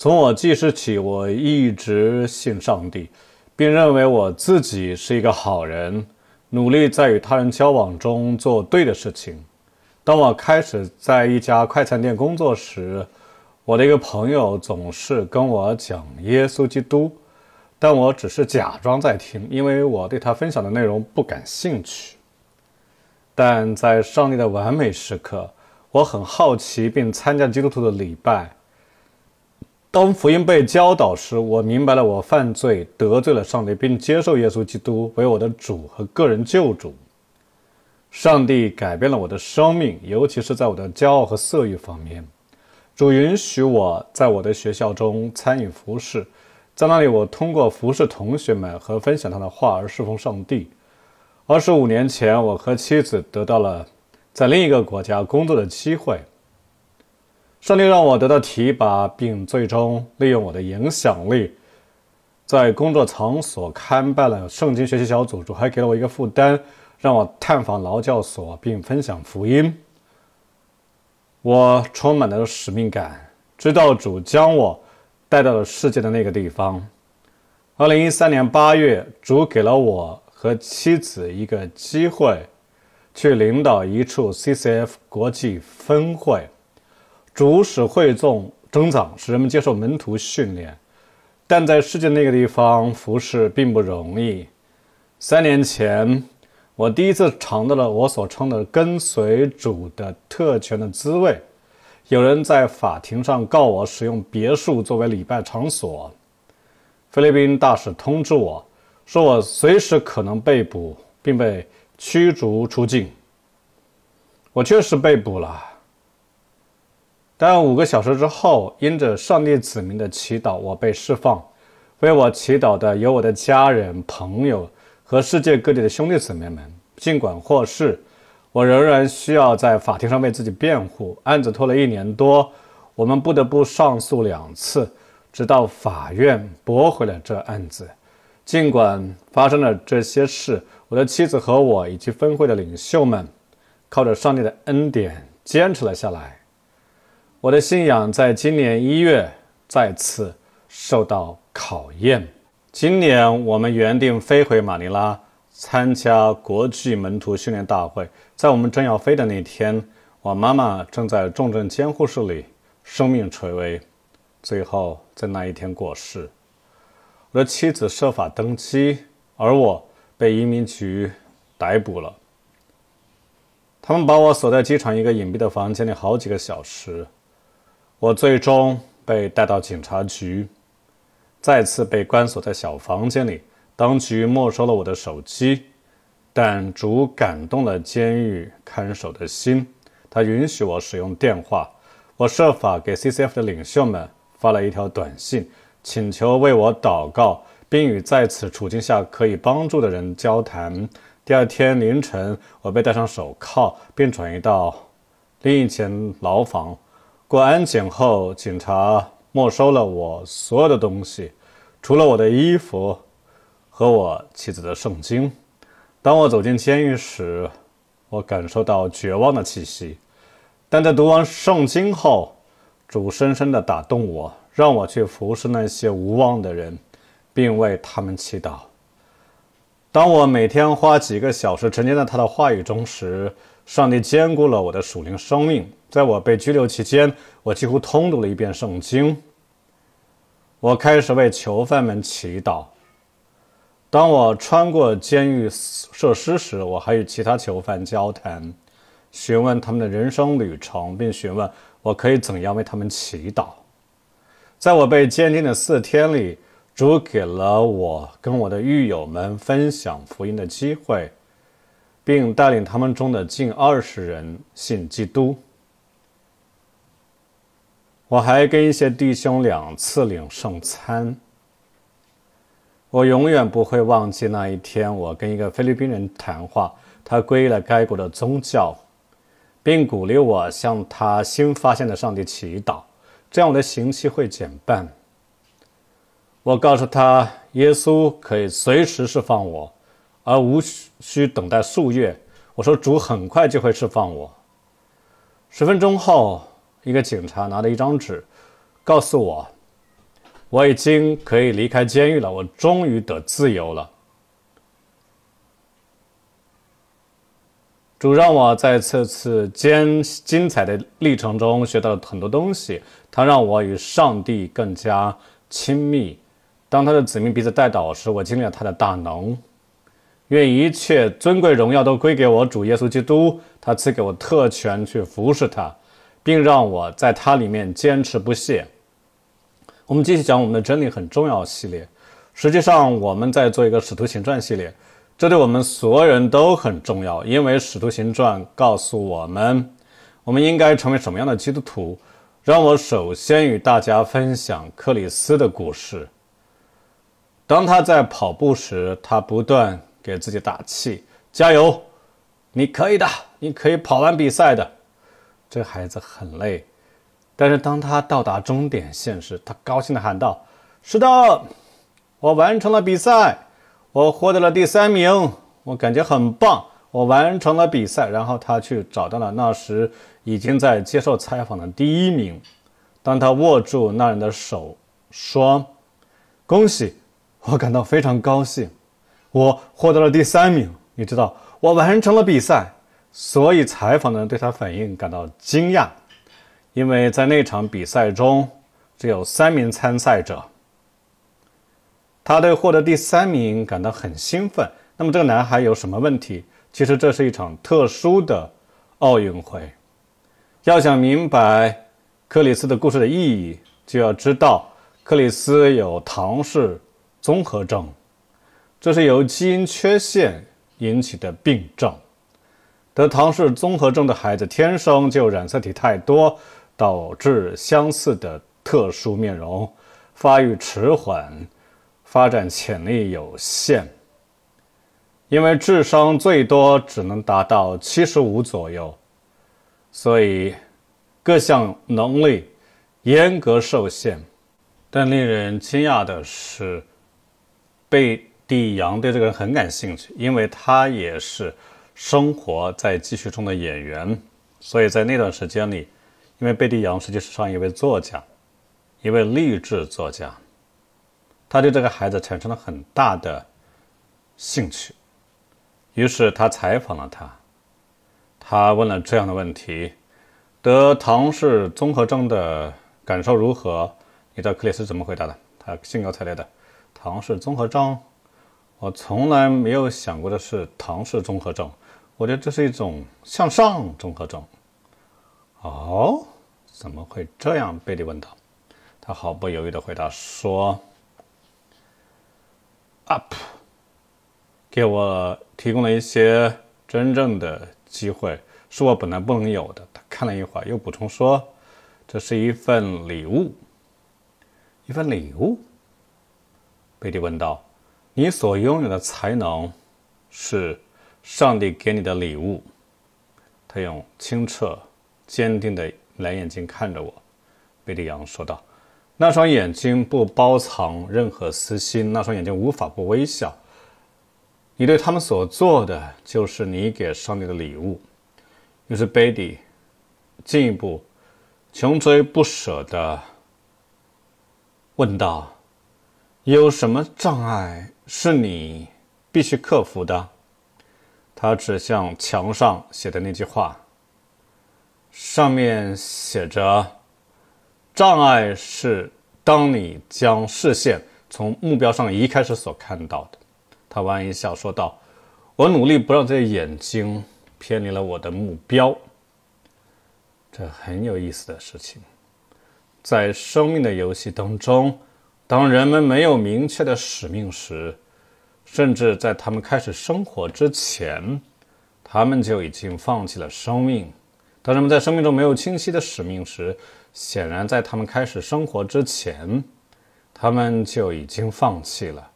从我记事起，我一直信上帝，并认为我自己是一个好人，努力在与他人交往中做对的事情。当我开始在一家快餐店工作时，我的一个朋友总是跟我讲耶稣基督，但我只是假装在听，因为我对他分享的内容不感兴趣。但在上帝的完美时刻，我很好奇，并参加基督徒的礼拜。当福音被教导时，我明白了我犯罪得罪了上帝，并接受耶稣基督为我的主和个人救主。上帝改变了我的生命，尤其是在我的骄傲和色欲方面。主允许我在我的学校中参与服侍，在那里我通过服侍同学们和分享他的话而侍奉上帝。二十五年前，我和妻子得到了在另一个国家工作的机会。上帝让我得到提拔，并最终利用我的影响力，在工作场所开办了圣经学习小组。主还给了我一个负担，让我探访劳教所并分享福音。我充满了使命感，直到主将我带到了世界的那个地方。二零一三年八月，主给了我和妻子一个机会，去领导一处 CCF 国际分会。主使会众增长，使人们接受门徒训练，但在世界那个地方服侍并不容易。三年前，我第一次尝到了我所称的跟随主的特权的滋味。有人在法庭上告我使用别墅作为礼拜场所。菲律宾大使通知我说，我随时可能被捕，并被驱逐出境。我确实被捕了。但五个小时之后，因着上帝子民的祈祷，我被释放。为我祈祷的有我的家人、朋友和世界各地的兄弟姊妹们。尽管获释，我仍然需要在法庭上为自己辩护。案子拖了一年多，我们不得不上诉两次，直到法院驳回了这案子。尽管发生了这些事，我的妻子和我以及分会的领袖们，靠着上帝的恩典坚持了下来。我的信仰在今年一月再次受到考验。今年我们原定飞回马尼拉参加国际门徒训练大会，在我们正要飞的那天，我妈妈正在重症监护室里，生命垂危，最后在那一天过世。我的妻子设法登机，而我被移民局逮捕了。他们把我锁在机场一个隐蔽的房间里好几个小时。我最终被带到警察局，再次被关锁在小房间里。当局没收了我的手机，但主感动了监狱看守的心，他允许我使用电话。我设法给 CCF 的领袖们发了一条短信，请求为我祷告，并与在此处境下可以帮助的人交谈。第二天凌晨，我被戴上手铐，并转移到另一间牢房。过安检后，警察没收了我所有的东西，除了我的衣服和我妻子的圣经。当我走进监狱时，我感受到绝望的气息。但在读完圣经后，主深深地打动我，让我去服侍那些无望的人，并为他们祈祷。当我每天花几个小时沉浸在他的话语中时，上帝兼顾了我的属灵生命。在我被拘留期间，我几乎通读了一遍圣经。我开始为囚犯们祈祷。当我穿过监狱设施时，我还与其他囚犯交谈，询问他们的人生旅程，并询问我可以怎样为他们祈祷。在我被监禁的四天里，主给了我跟我的狱友们分享福音的机会，并带领他们中的近二十人信基督。我还跟一些弟兄两次领圣餐。我永远不会忘记那一天，我跟一个菲律宾人谈话，他皈依了该国的宗教，并鼓励我向他新发现的上帝祈祷，这样我的刑期会减半。我告诉他，耶稣可以随时释放我，而无需等待数月。我说：“主很快就会释放我。”十分钟后。一个警察拿着一张纸，告诉我：“我已经可以离开监狱了，我终于得自由了。”主让我在这次艰精彩的历程中学到了很多东西，他让我与上帝更加亲密。当他的子民彼此代祷时，我经历了他的大能。愿一切尊贵荣耀都归给我主耶稣基督，他赐给我特权去服侍他。并让我在它里面坚持不懈。我们继续讲我们的真理很重要系列。实际上，我们在做一个使徒行传系列，这对我们所有人都很重要，因为使徒行传告诉我们我们应该成为什么样的基督徒。让我首先与大家分享克里斯的故事。当他在跑步时，他不断给自己打气：“加油，你可以的，你可以跑完比赛的。”这个孩子很累，但是当他到达终点线时，他高兴的喊道：“是的，我完成了比赛，我获得了第三名，我感觉很棒，我完成了比赛。”然后他去找到了那时已经在接受采访的第一名，当他握住那人的手，说：“恭喜，我感到非常高兴，我获得了第三名，你知道，我完成了比赛。”所以，采访的人对他反应感到惊讶，因为在那场比赛中只有三名参赛者。他对获得第三名感到很兴奋。那么，这个男孩有什么问题？其实，这是一场特殊的奥运会。要想明白克里斯的故事的意义，就要知道克里斯有唐氏综合症，这是由基因缺陷引起的病症。得唐氏综合症的孩子天生就染色体太多，导致相似的特殊面容、发育迟缓、发展潜力有限。因为智商最多只能达到七十五左右，所以各项能力严格受限。但令人惊讶的是，贝蒂杨对这个人很感兴趣，因为他也是。生活在继续中的演员，所以在那段时间里，因为贝蒂·杨实际上一位作家，一位励志作家，他对这个孩子产生了很大的兴趣，于是他采访了他，他问了这样的问题：得唐氏综合症的感受如何？你知道克里斯怎么回答的？他兴高采烈的：“唐氏综合症，我从来没有想过的是唐氏综合症。”我觉得这是一种向上综合症。哦，怎么会这样？贝蒂问道。他毫不犹豫地回答说：“Up 给我提供了一些真正的机会，是我本来不能有的。”他看了一会儿，又补充说：“这是一份礼物，一份礼物。”贝蒂问道：“你所拥有的才能是？”上帝给你的礼物。他用清澈、坚定的蓝眼睛看着我，贝利昂说道：“那双眼睛不包藏任何私心，那双眼睛无法不微笑。你对他们所做的，就是你给上帝的礼物。”于是贝蒂进一步穷追不舍地问道：“有什么障碍是你必须克服的？”他指向墙上写的那句话，上面写着：“障碍是当你将视线从目标上移开时所看到的。”他弯一笑说道：“我努力不让这眼睛偏离了我的目标。”这很有意思的事情，在生命的游戏当中，当人们没有明确的使命时。甚至在他们开始生活之前，他们就已经放弃了生命。当人们在生命中没有清晰的使命时，显然在他们开始生活之前，他们就已经放弃了。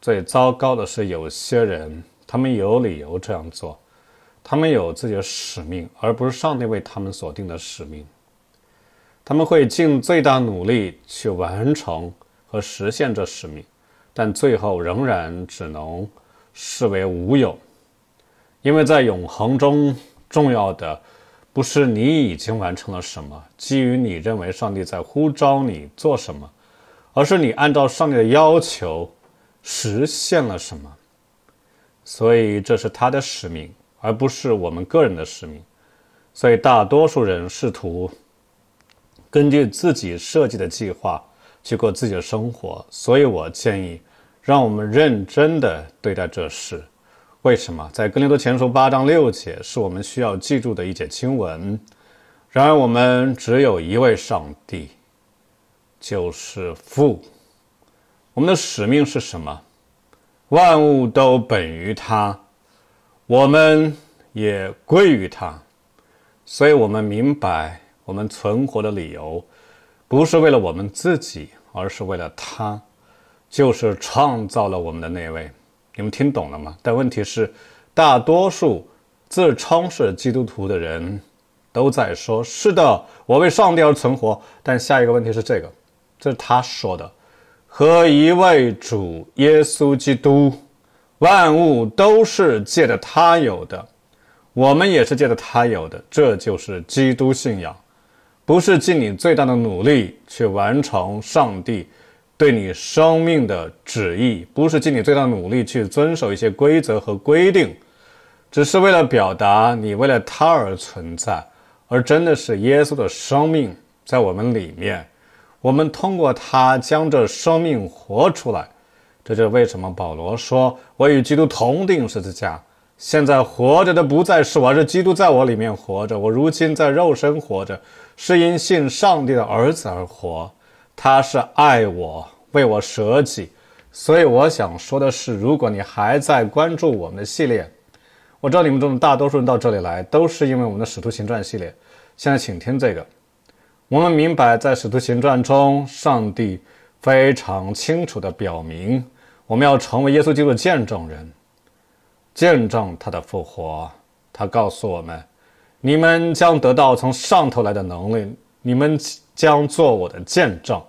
最糟糕的是，有些人他们有理由这样做，他们有自己的使命，而不是上帝为他们所定的使命。他们会尽最大努力去完成和实现这使命。但最后仍然只能视为无有，因为在永恒中，重要的不是你已经完成了什么，基于你认为上帝在呼召你做什么，而是你按照上帝的要求实现了什么。所以这是他的使命，而不是我们个人的使命。所以大多数人试图根据自己设计的计划。去过自己的生活，所以我建议，让我们认真的对待这事。为什么？在《哥林多前书》八章六节是我们需要记住的一节经文。然而，我们只有一位上帝，就是父。我们的使命是什么？万物都本于他，我们也归于他。所以，我们明白我们存活的理由。不是为了我们自己，而是为了他，就是创造了我们的那位。你们听懂了吗？但问题是，大多数自称是基督徒的人，都在说：“是的，我为上帝而存活。”但下一个问题是这个：这是他说的，和一位主耶稣基督，万物都是借着他有的，我们也是借着他有的。这就是基督信仰。不是尽你最大的努力去完成上帝对你生命的旨意，不是尽你最大努力去遵守一些规则和规定，只是为了表达你为了他而存在，而真的是耶稣的生命在我们里面，我们通过他将这生命活出来。这就是为什么保罗说：“我与基督同定十字架。”现在活着的不再是我，是基督在我里面活着。我如今在肉身活着。是因信上帝的儿子而活，他是爱我，为我舍己。所以我想说的是，如果你还在关注我们的系列，我知道你们中的大多数人到这里来都是因为我们的《使徒行传》系列。现在，请听这个：我们明白，在《使徒行传》中，上帝非常清楚地表明，我们要成为耶稣基督的见证人，见证他的复活。他告诉我们。你们将得到从上头来的能力，你们将做我的见证，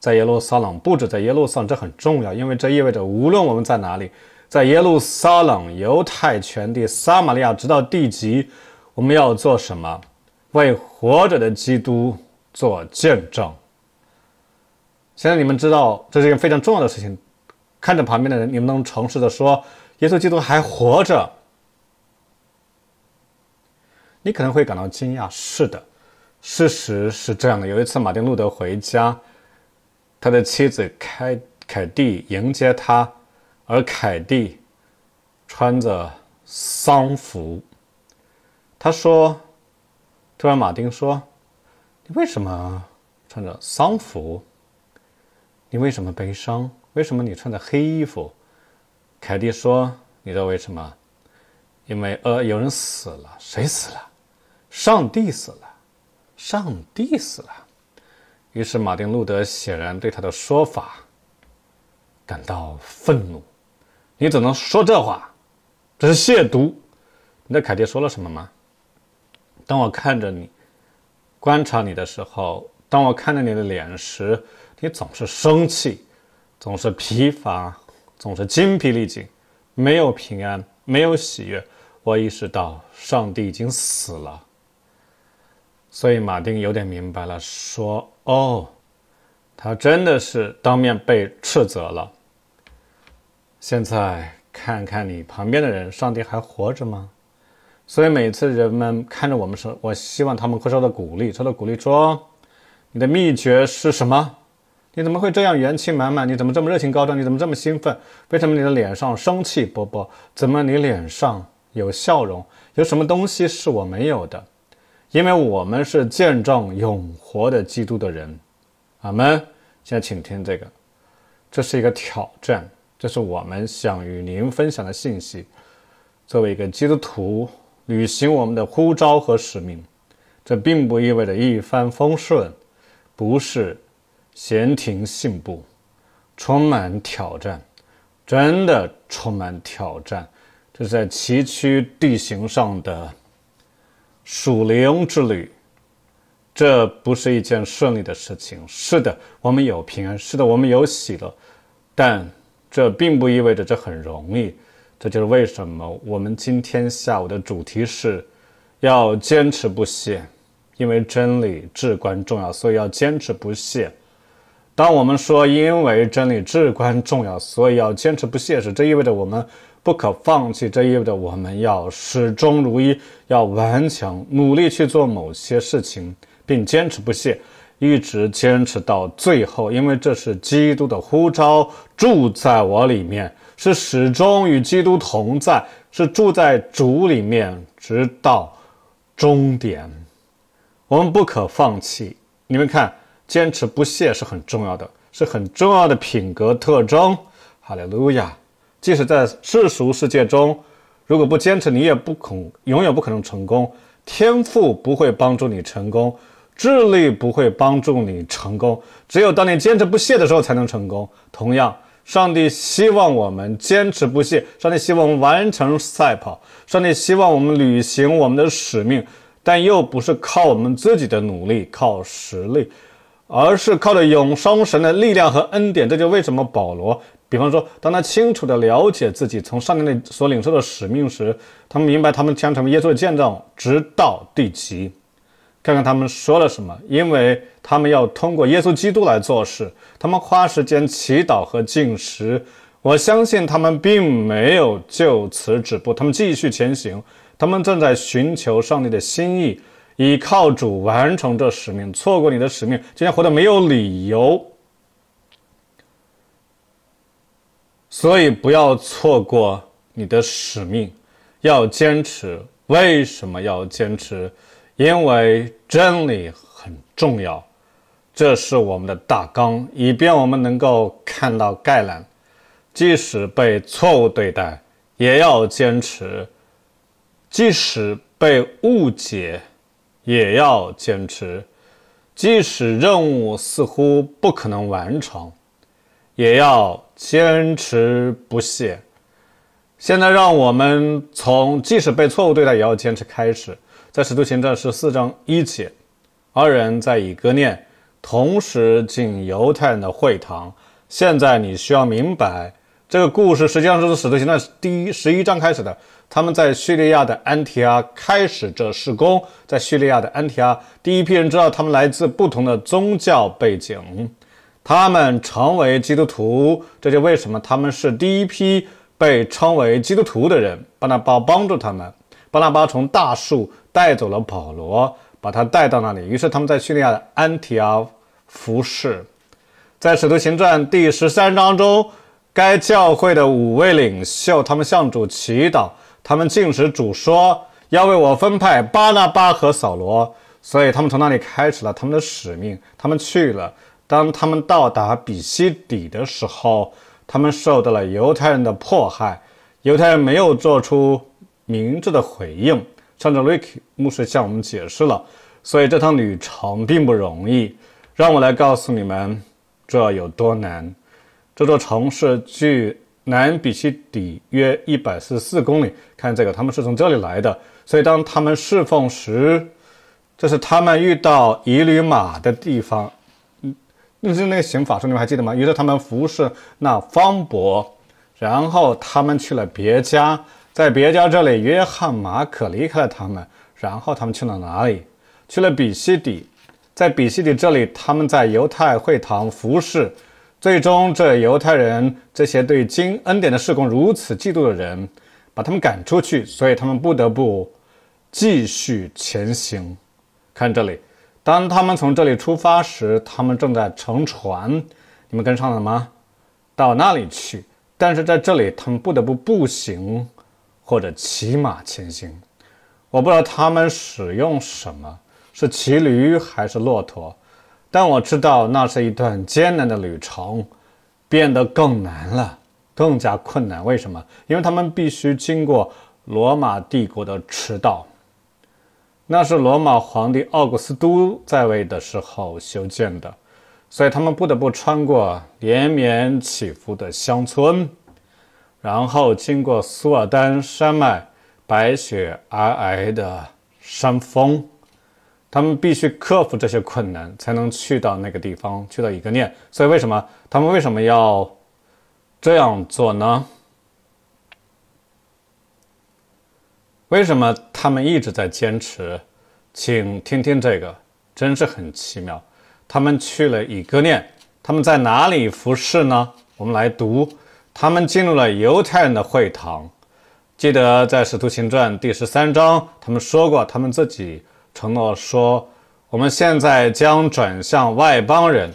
在耶路撒冷，不止在耶路撒冷，这很重要，因为这意味着无论我们在哪里，在耶路撒冷、犹太全地、撒玛利亚直到地极，我们要做什么？为活着的基督做见证。现在你们知道，这是件非常重要的事情。看着旁边的人，你们能诚实的说，耶稣基督还活着。你可能会感到惊讶，是的，事实是这样的。有一次，马丁·路德回家，他的妻子凯凯蒂迎接他，而凯蒂穿着丧服。他说：“突然，马丁说，你为什么穿着丧服？你为什么悲伤？为什么你穿着黑衣服？”凯蒂说：“你知道为什么？因为呃，有人死了，谁死了？”上帝死了，上帝死了。于是马丁·路德显然对他的说法感到愤怒。你怎能说这话？这是亵渎！你的凯蒂说了什么吗？当我看着你，观察你的时候，当我看着你的脸时，你总是生气，总是疲乏，总是精疲力尽，没有平安，没有喜悦。我意识到上帝已经死了。所以马丁有点明白了，说：“哦，他真的是当面被斥责了。现在看看你旁边的人，上帝还活着吗？”所以每次人们看着我们说：“我希望他们会受到鼓励，受到鼓励。”说：“你的秘诀是什么？你怎么会这样元气满满？你怎么这么热情高涨？你怎么这么兴奋？为什么你的脸上生气勃勃？怎么你脸上有笑容？有什么东西是我没有的？”因为我们是见证永活的基督的人，阿门。现在，请听这个，这是一个挑战，这是我们想与您分享的信息。作为一个基督徒，履行我们的呼召和使命，这并不意味着一帆风顺，不是闲庭信步，充满挑战，真的充满挑战。这是在崎岖地形上的。属灵之旅，这不是一件顺利的事情。是的，我们有平安；是的，我们有喜乐，但这并不意味着这很容易。这就是为什么我们今天下午的主题是要坚持不懈，因为真理至关重要，所以要坚持不懈。当我们说“因为真理至关重要，所以要坚持不懈”时，这意味着我们。不可放弃，这意味着我们要始终如一，要顽强努力去做某些事情，并坚持不懈，一直坚持到最后。因为这是基督的呼召，住在我里面，是始终与基督同在，是住在主里面，直到终点。我们不可放弃。你们看，坚持不懈是很重要的，是很重要的品格特征。哈利路亚。即使在世俗世界中，如果不坚持，你也不恐永远不可能成功。天赋不会帮助你成功，智力不会帮助你成功，只有当你坚持不懈的时候才能成功。同样，上帝希望我们坚持不懈，上帝希望我们完成赛跑，上帝希望我们履行我们的使命，但又不是靠我们自己的努力、靠实力，而是靠着永生神的力量和恩典。这就为什么保罗。比方说，当他清楚地了解自己从上帝那所领受的使命时，他们明白他们将成为耶稣的见证，直到地极。看看他们说了什么，因为他们要通过耶稣基督来做事。他们花时间祈祷和进食。我相信他们并没有就此止步，他们继续前行。他们正在寻求上帝的心意，倚靠主完成这使命。错过你的使命，今天活得没有理由。所以不要错过你的使命，要坚持。为什么要坚持？因为真理很重要。这是我们的大纲，以便我们能够看到概览。即使被错误对待，也要坚持；即使被误解，也要坚持；即使任务似乎不可能完成，也要。坚持不懈。现在，让我们从即使被错误对待也要坚持开始，在使徒行传十四章一节，二人在以哥念同时进犹太人的会堂。现在，你需要明白，这个故事实际上是使徒行传第十一章开始的。他们在叙利亚的安提阿开始这施工，在叙利亚的安提阿，第一批人知道他们来自不同的宗教背景。他们成为基督徒，这就为什么他们是第一批被称为基督徒的人。巴拿巴帮助他们，巴拿巴从大树带走了保罗，把他带到那里。于是他们在叙利亚安提阿服侍。在使徒行传第十三章中，该教会的五位领袖，他们向主祈祷，他们进使主说要为我分派巴拿巴和扫罗，所以他们从那里开始了他们的使命。他们去了。当他们到达比西底的时候，他们受到了犹太人的迫害。犹太人没有做出明智的回应。上周 Ricky 牧师向我们解释了，所以这趟旅程并不容易。让我来告诉你们这有多难。这座城市距南比西底约一百四十四公里。看这个，他们是从这里来的。所以当他们侍奉时，这是他们遇到一缕马的地方。就是那个刑法书，你们还记得吗？于是他们服侍那方伯，然后他们去了别家，在别家这里，约翰马可离开了他们，然后他们去了哪里？去了比西底，在比西底这里，他们在犹太会堂服侍，最终这犹太人这些对经恩典的事工如此嫉妒的人，把他们赶出去，所以他们不得不继续前行。看这里。当他们从这里出发时，他们正在乘船。你们跟上了吗？到那里去。但是在这里，他们不得不步行或者骑马前行。我不知道他们使用什么是骑驴还是骆驼，但我知道那是一段艰难的旅程，变得更难了，更加困难。为什么？因为他们必须经过罗马帝国的驰道。那是罗马皇帝奥古斯都在位的时候修建的，所以他们不得不穿过连绵起伏的乡村，然后经过苏尔丹山脉白雪皑皑的山峰，他们必须克服这些困难才能去到那个地方，去到一个念。所以，为什么他们为什么要这样做呢？为什么他们一直在坚持？请听听这个，真是很奇妙。他们去了以哥念，他们在哪里服侍呢？我们来读，他们进入了犹太人的会堂。记得在《使徒行传》第十三章，他们说过，他们自己承诺说，我们现在将转向外邦人，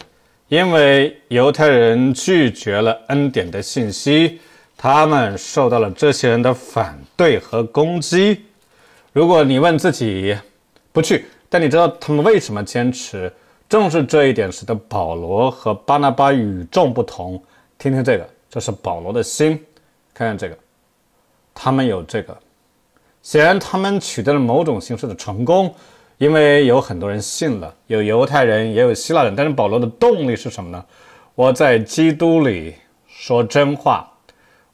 因为犹太人拒绝了恩典的信息。他们受到了这些人的反对和攻击。如果你问自己不去，但你知道他们为什么坚持？正是这一点使得保罗和巴拿巴与众不同。听听这个，这是保罗的心。看看这个，他们有这个。显然，他们取得了某种形式的成功，因为有很多人信了，有犹太人，也有希腊人。但是保罗的动力是什么呢？我在基督里说真话。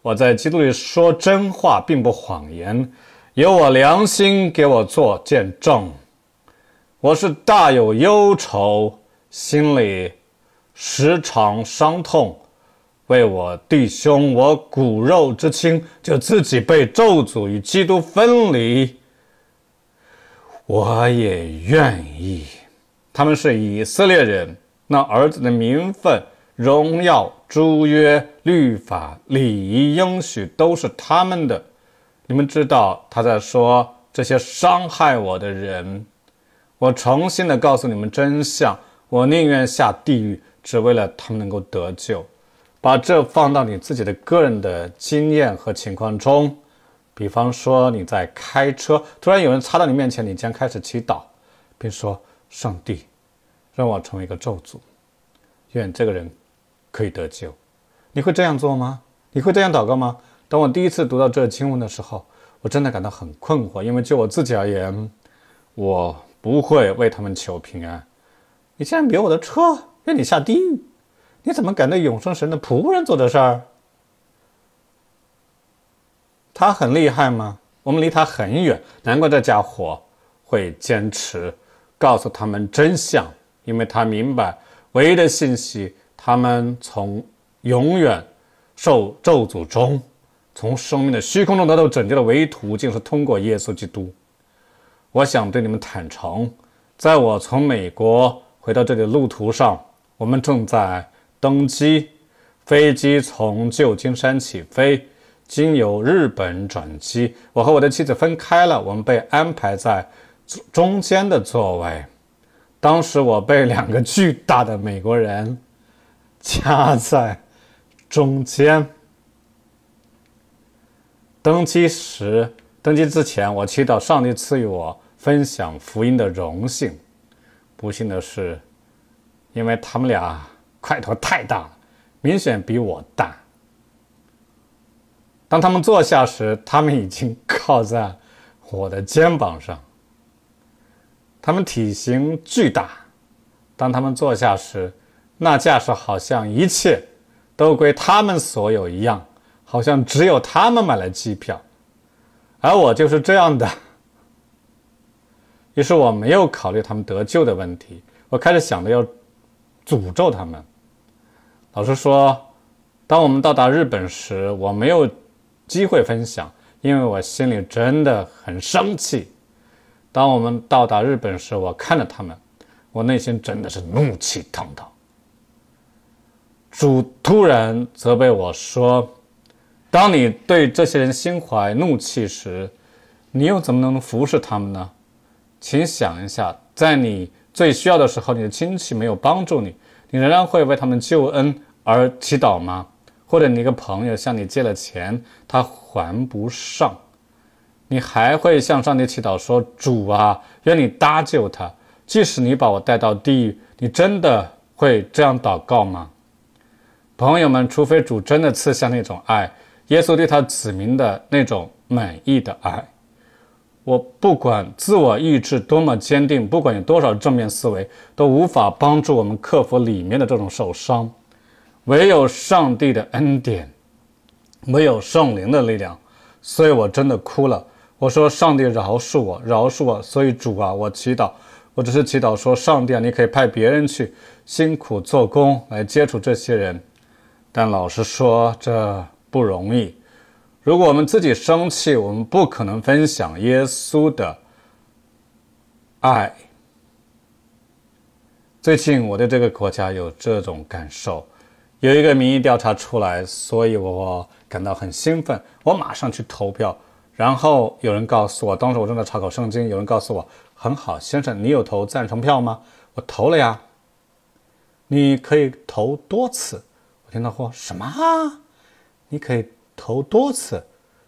我在基督里说真话，并不谎言，有我良心给我做见证。我是大有忧愁，心里时常伤痛，为我弟兄，我骨肉之亲，就自己被咒诅与基督分离，我也愿意。他们是以色列人，那儿子的名分、荣耀。诸约、律法、礼仪、应许都是他们的。你们知道他在说这些伤害我的人。我重新的告诉你们真相。我宁愿下地狱，只为了他们能够得救。把这放到你自己的个人的经验和情况中。比方说你在开车，突然有人插到你面前，你将开始祈祷，并说：“上帝，让我成为一个咒诅，愿这个人。”可以得救，你会这样做吗？你会这样祷告吗？当我第一次读到这经文的时候，我真的感到很困惑，因为就我自己而言，我不会为他们求平安。你竟然别我的车，让你下地狱，你怎么敢对永生神的仆人做这事儿？他很厉害吗？我们离他很远，难怪这家伙会坚持告诉他们真相，因为他明白唯一的信息。他们从永远受咒诅中，从生命的虚空中得到拯救的唯一途径是通过耶稣基督。我想对你们坦诚，在我从美国回到这里的路途上，我们正在登机，飞机从旧金山起飞，经由日本转机。我和我的妻子分开了，我们被安排在中间的座位。当时我被两个巨大的美国人。夹在中间。登机时，登机之前，我祈祷上帝赐予我分享福音的荣幸。不幸的是，因为他们俩块头太大了，明显比我大。当他们坐下时，他们已经靠在我的肩膀上。他们体型巨大。当他们坐下时。那架势好像一切都归他们所有一样，好像只有他们买了机票，而我就是这样的。于是我没有考虑他们得救的问题，我开始想着要诅咒他们。老实说，当我们到达日本时，我没有机会分享，因为我心里真的很生气。当我们到达日本时，我看着他们，我内心真的是怒气腾腾。主突然责备我说：“当你对这些人心怀怒气时，你又怎么能服侍他们呢？请想一下，在你最需要的时候，你的亲戚没有帮助你，你仍然会为他们救恩而祈祷吗？或者你一个朋友向你借了钱，他还不上，你还会向上帝祈祷说：‘主啊，愿你搭救他。’即使你把我带到地狱，你真的会这样祷告吗？”朋友们，除非主真的赐下那种爱，耶稣对他子民的那种满意的爱，我不管自我意志多么坚定，不管有多少正面思维，都无法帮助我们克服里面的这种受伤。唯有上帝的恩典，没有圣灵的力量，所以我真的哭了。我说：“上帝饶恕我，饶恕我。”所以主啊，我祈祷，我只是祈祷说：“上帝，啊，你可以派别人去辛苦做工，来接触这些人。”但老实说，这不容易。如果我们自己生气，我们不可能分享耶稣的爱。最近我对这个国家有这种感受，有一个民意调查出来，所以我感到很兴奋。我马上去投票。然后有人告诉我，当时我正在查考圣经，有人告诉我：“很好，先生，你有投赞成票吗？”我投了呀。你可以投多次。听到说什么？你可以投多次，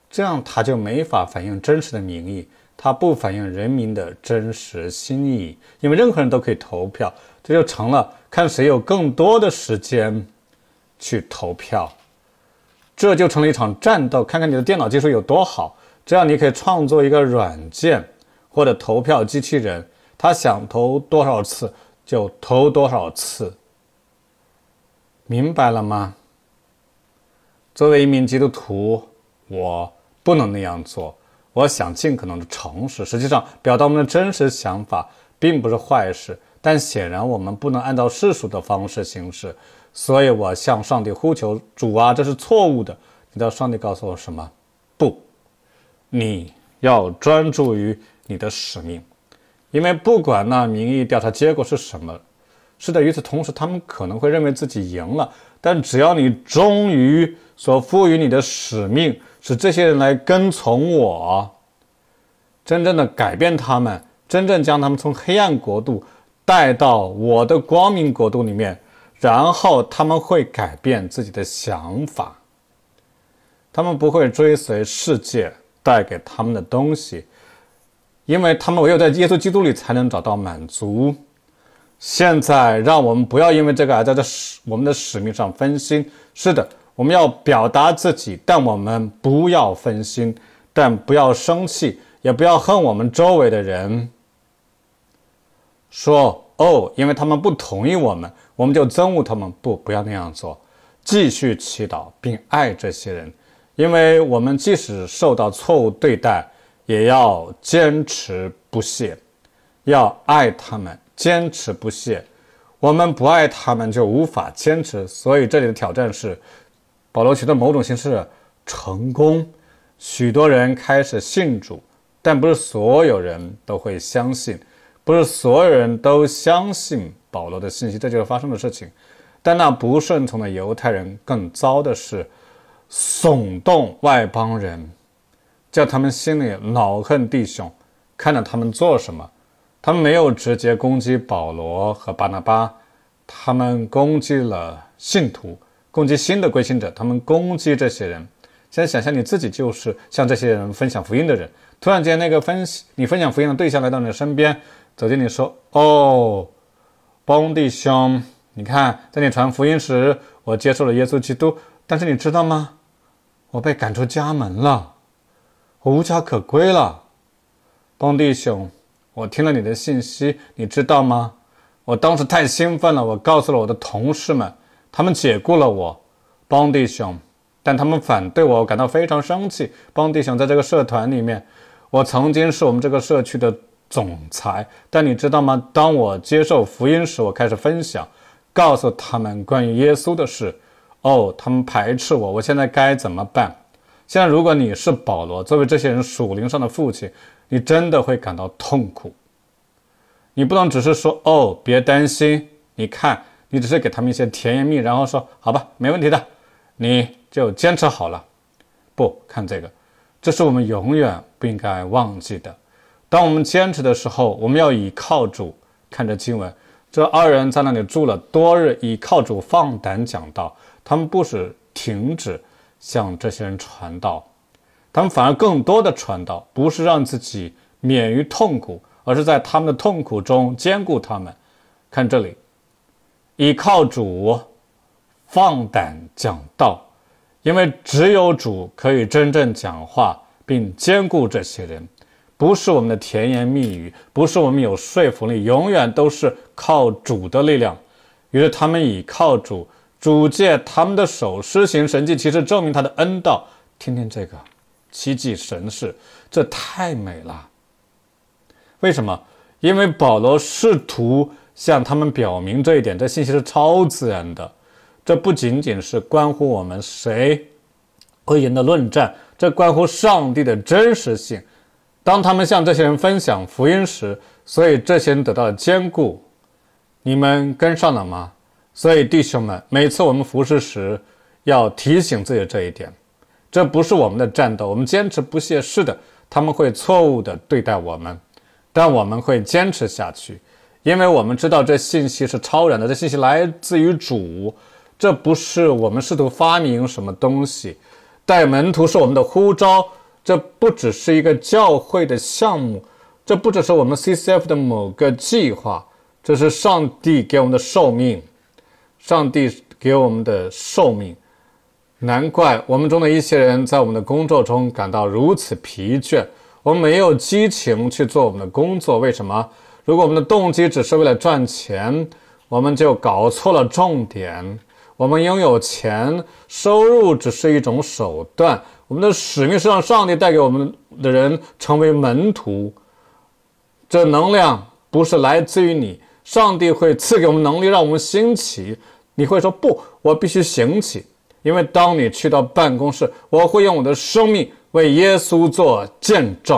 这样他就没法反映真实的民意，他不反映人民的真实心意，因为任何人都可以投票，这就成了看谁有更多的时间去投票，这就成了一场战斗，看看你的电脑技术有多好。这样你可以创作一个软件或者投票机器人，他想投多少次就投多少次。明白了吗？作为一名基督徒，我不能那样做。我想尽可能的诚实，实际上表达我们的真实想法，并不是坏事。但显然，我们不能按照世俗的方式行事。所以我向上帝呼求：“主啊，这是错误的。”你知道上帝告诉我什么？不，你要专注于你的使命，因为不管那民意调查结果是什么。是的，与此同时，他们可能会认为自己赢了，但只要你忠于所赋予你的使命，使这些人来跟从我，真正的改变他们，真正将他们从黑暗国度带到我的光明国度里面，然后他们会改变自己的想法，他们不会追随世界带给他们的东西，因为他们唯有在耶稣基督里才能找到满足。现在，让我们不要因为这个而在这我们的使命上分心。是的，我们要表达自己，但我们不要分心，但不要生气，也不要恨我们周围的人。说哦，因为他们不同意我们，我们就憎恶他们。不，不要那样做，继续祈祷并爱这些人，因为我们即使受到错误对待，也要坚持不懈，要爱他们。坚持不懈，我们不爱他们就无法坚持。所以这里的挑战是，保罗取得某种形式成功，许多人开始信主，但不是所有人都会相信，不是所有人都相信保罗的信息，这就是发生的事情。但那不顺从的犹太人更糟的是，耸动外邦人，叫他们心里恼恨弟兄，看着他们做什么。他们没有直接攻击保罗和巴拿巴，他们攻击了信徒，攻击新的归信者。他们攻击这些人。现在想象你自己就是向这些人分享福音的人。突然间，那个分你分享福音的对象来到你的身边，走进你说：“哦，邦弟兄，你看，在你传福音时，我接受了耶稣基督。但是你知道吗？我被赶出家门了，我无家可归了，邦弟兄。”我听了你的信息，你知道吗？我当时太兴奋了，我告诉了我的同事们，他们解雇了我，邦迪熊，但他们反对我，我感到非常生气。邦迪熊，在这个社团里面，我曾经是我们这个社区的总裁，但你知道吗？当我接受福音时，我开始分享，告诉他们关于耶稣的事。哦，他们排斥我，我现在该怎么办？现在如果你是保罗，作为这些人属灵上的父亲。你真的会感到痛苦，你不能只是说“哦，别担心”，你看，你只是给他们一些甜言蜜，然后说“好吧，没问题的”，你就坚持好了。不，看这个，这是我们永远不应该忘记的。当我们坚持的时候，我们要倚靠主。看着经文，这二人在那里住了多日，倚靠主放胆讲道，他们不使停止向这些人传道。他们反而更多的传道，不是让自己免于痛苦，而是在他们的痛苦中兼顾他们。看这里，倚靠主，放胆讲道，因为只有主可以真正讲话并兼顾这些人。不是我们的甜言蜜语，不是我们有说服力，永远都是靠主的力量。于是他们倚靠主，主借他们的手施行神迹，其实证明他的恩道。听听这个。奇迹神事，这太美了。为什么？因为保罗试图向他们表明这一点。这信息是超自然的，这不仅仅是关乎我们谁会赢的论战，这关乎上帝的真实性。当他们向这些人分享福音时，所以这些人得到了坚固。你们跟上了吗？所以弟兄们，每次我们服侍时，要提醒自己这一点。这不是我们的战斗，我们坚持不懈。是的，他们会错误地对待我们，但我们会坚持下去，因为我们知道这信息是超然的。这信息来自于主，这不是我们试图发明什么东西。带门徒是我们的呼召，这不只是一个教会的项目，这不只是我们 CCF 的某个计划，这是上帝给我们的寿命，上帝给我们的寿命。难怪我们中的一些人在我们的工作中感到如此疲倦。我们没有激情去做我们的工作，为什么？如果我们的动机只是为了赚钱，我们就搞错了重点。我们拥有钱，收入只是一种手段。我们的使命是让上帝带给我们的人成为门徒。这能量不是来自于你，上帝会赐给我们能力，让我们兴起。你会说不，我必须行起。因为当你去到办公室，我会用我的生命为耶稣做见证；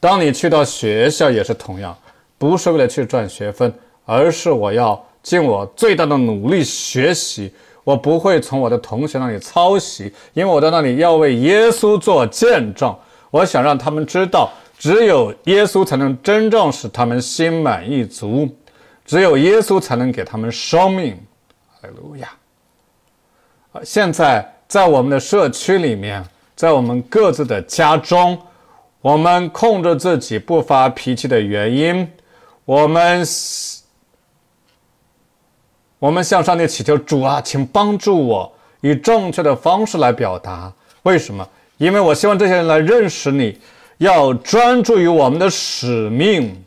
当你去到学校，也是同样，不是为了去赚学分，而是我要尽我最大的努力学习。我不会从我的同学那里抄袭，因为我在那里要为耶稣做见证。我想让他们知道，只有耶稣才能真正使他们心满意足，只有耶稣才能给他们生命。路亚。现在在我们的社区里面，在我们各自的家中，我们控制自己不发脾气的原因，我们我们向上帝祈求主啊，请帮助我以正确的方式来表达。为什么？因为我希望这些人来认识你，要专注于我们的使命。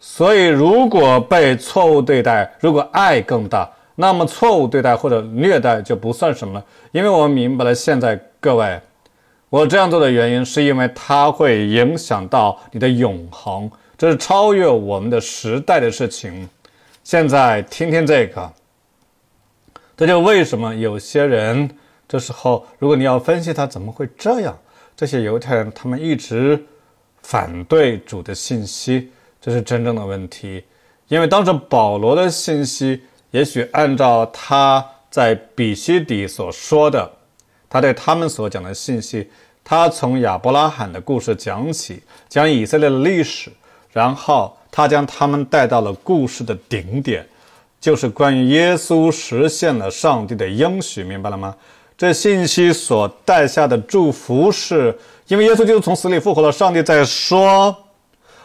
所以，如果被错误对待，如果爱更大。那么，错误对待或者虐待就不算什么了，因为我们明白了。现在各位，我这样做的原因是因为它会影响到你的永恒，这是超越我们的时代的事情。现在听听这个，这就为什么有些人这时候，如果你要分析他怎么会这样，这些犹太人他们一直反对主的信息，这是真正的问题，因为当时保罗的信息。也许按照他在比希底所说的，他对他们所讲的信息，他从亚伯拉罕的故事讲起，讲以色列的历史，然后他将他们带到了故事的顶点，就是关于耶稣实现了上帝的应许，明白了吗？这信息所带下的祝福是因为耶稣就是从死里复活了，上帝在说：“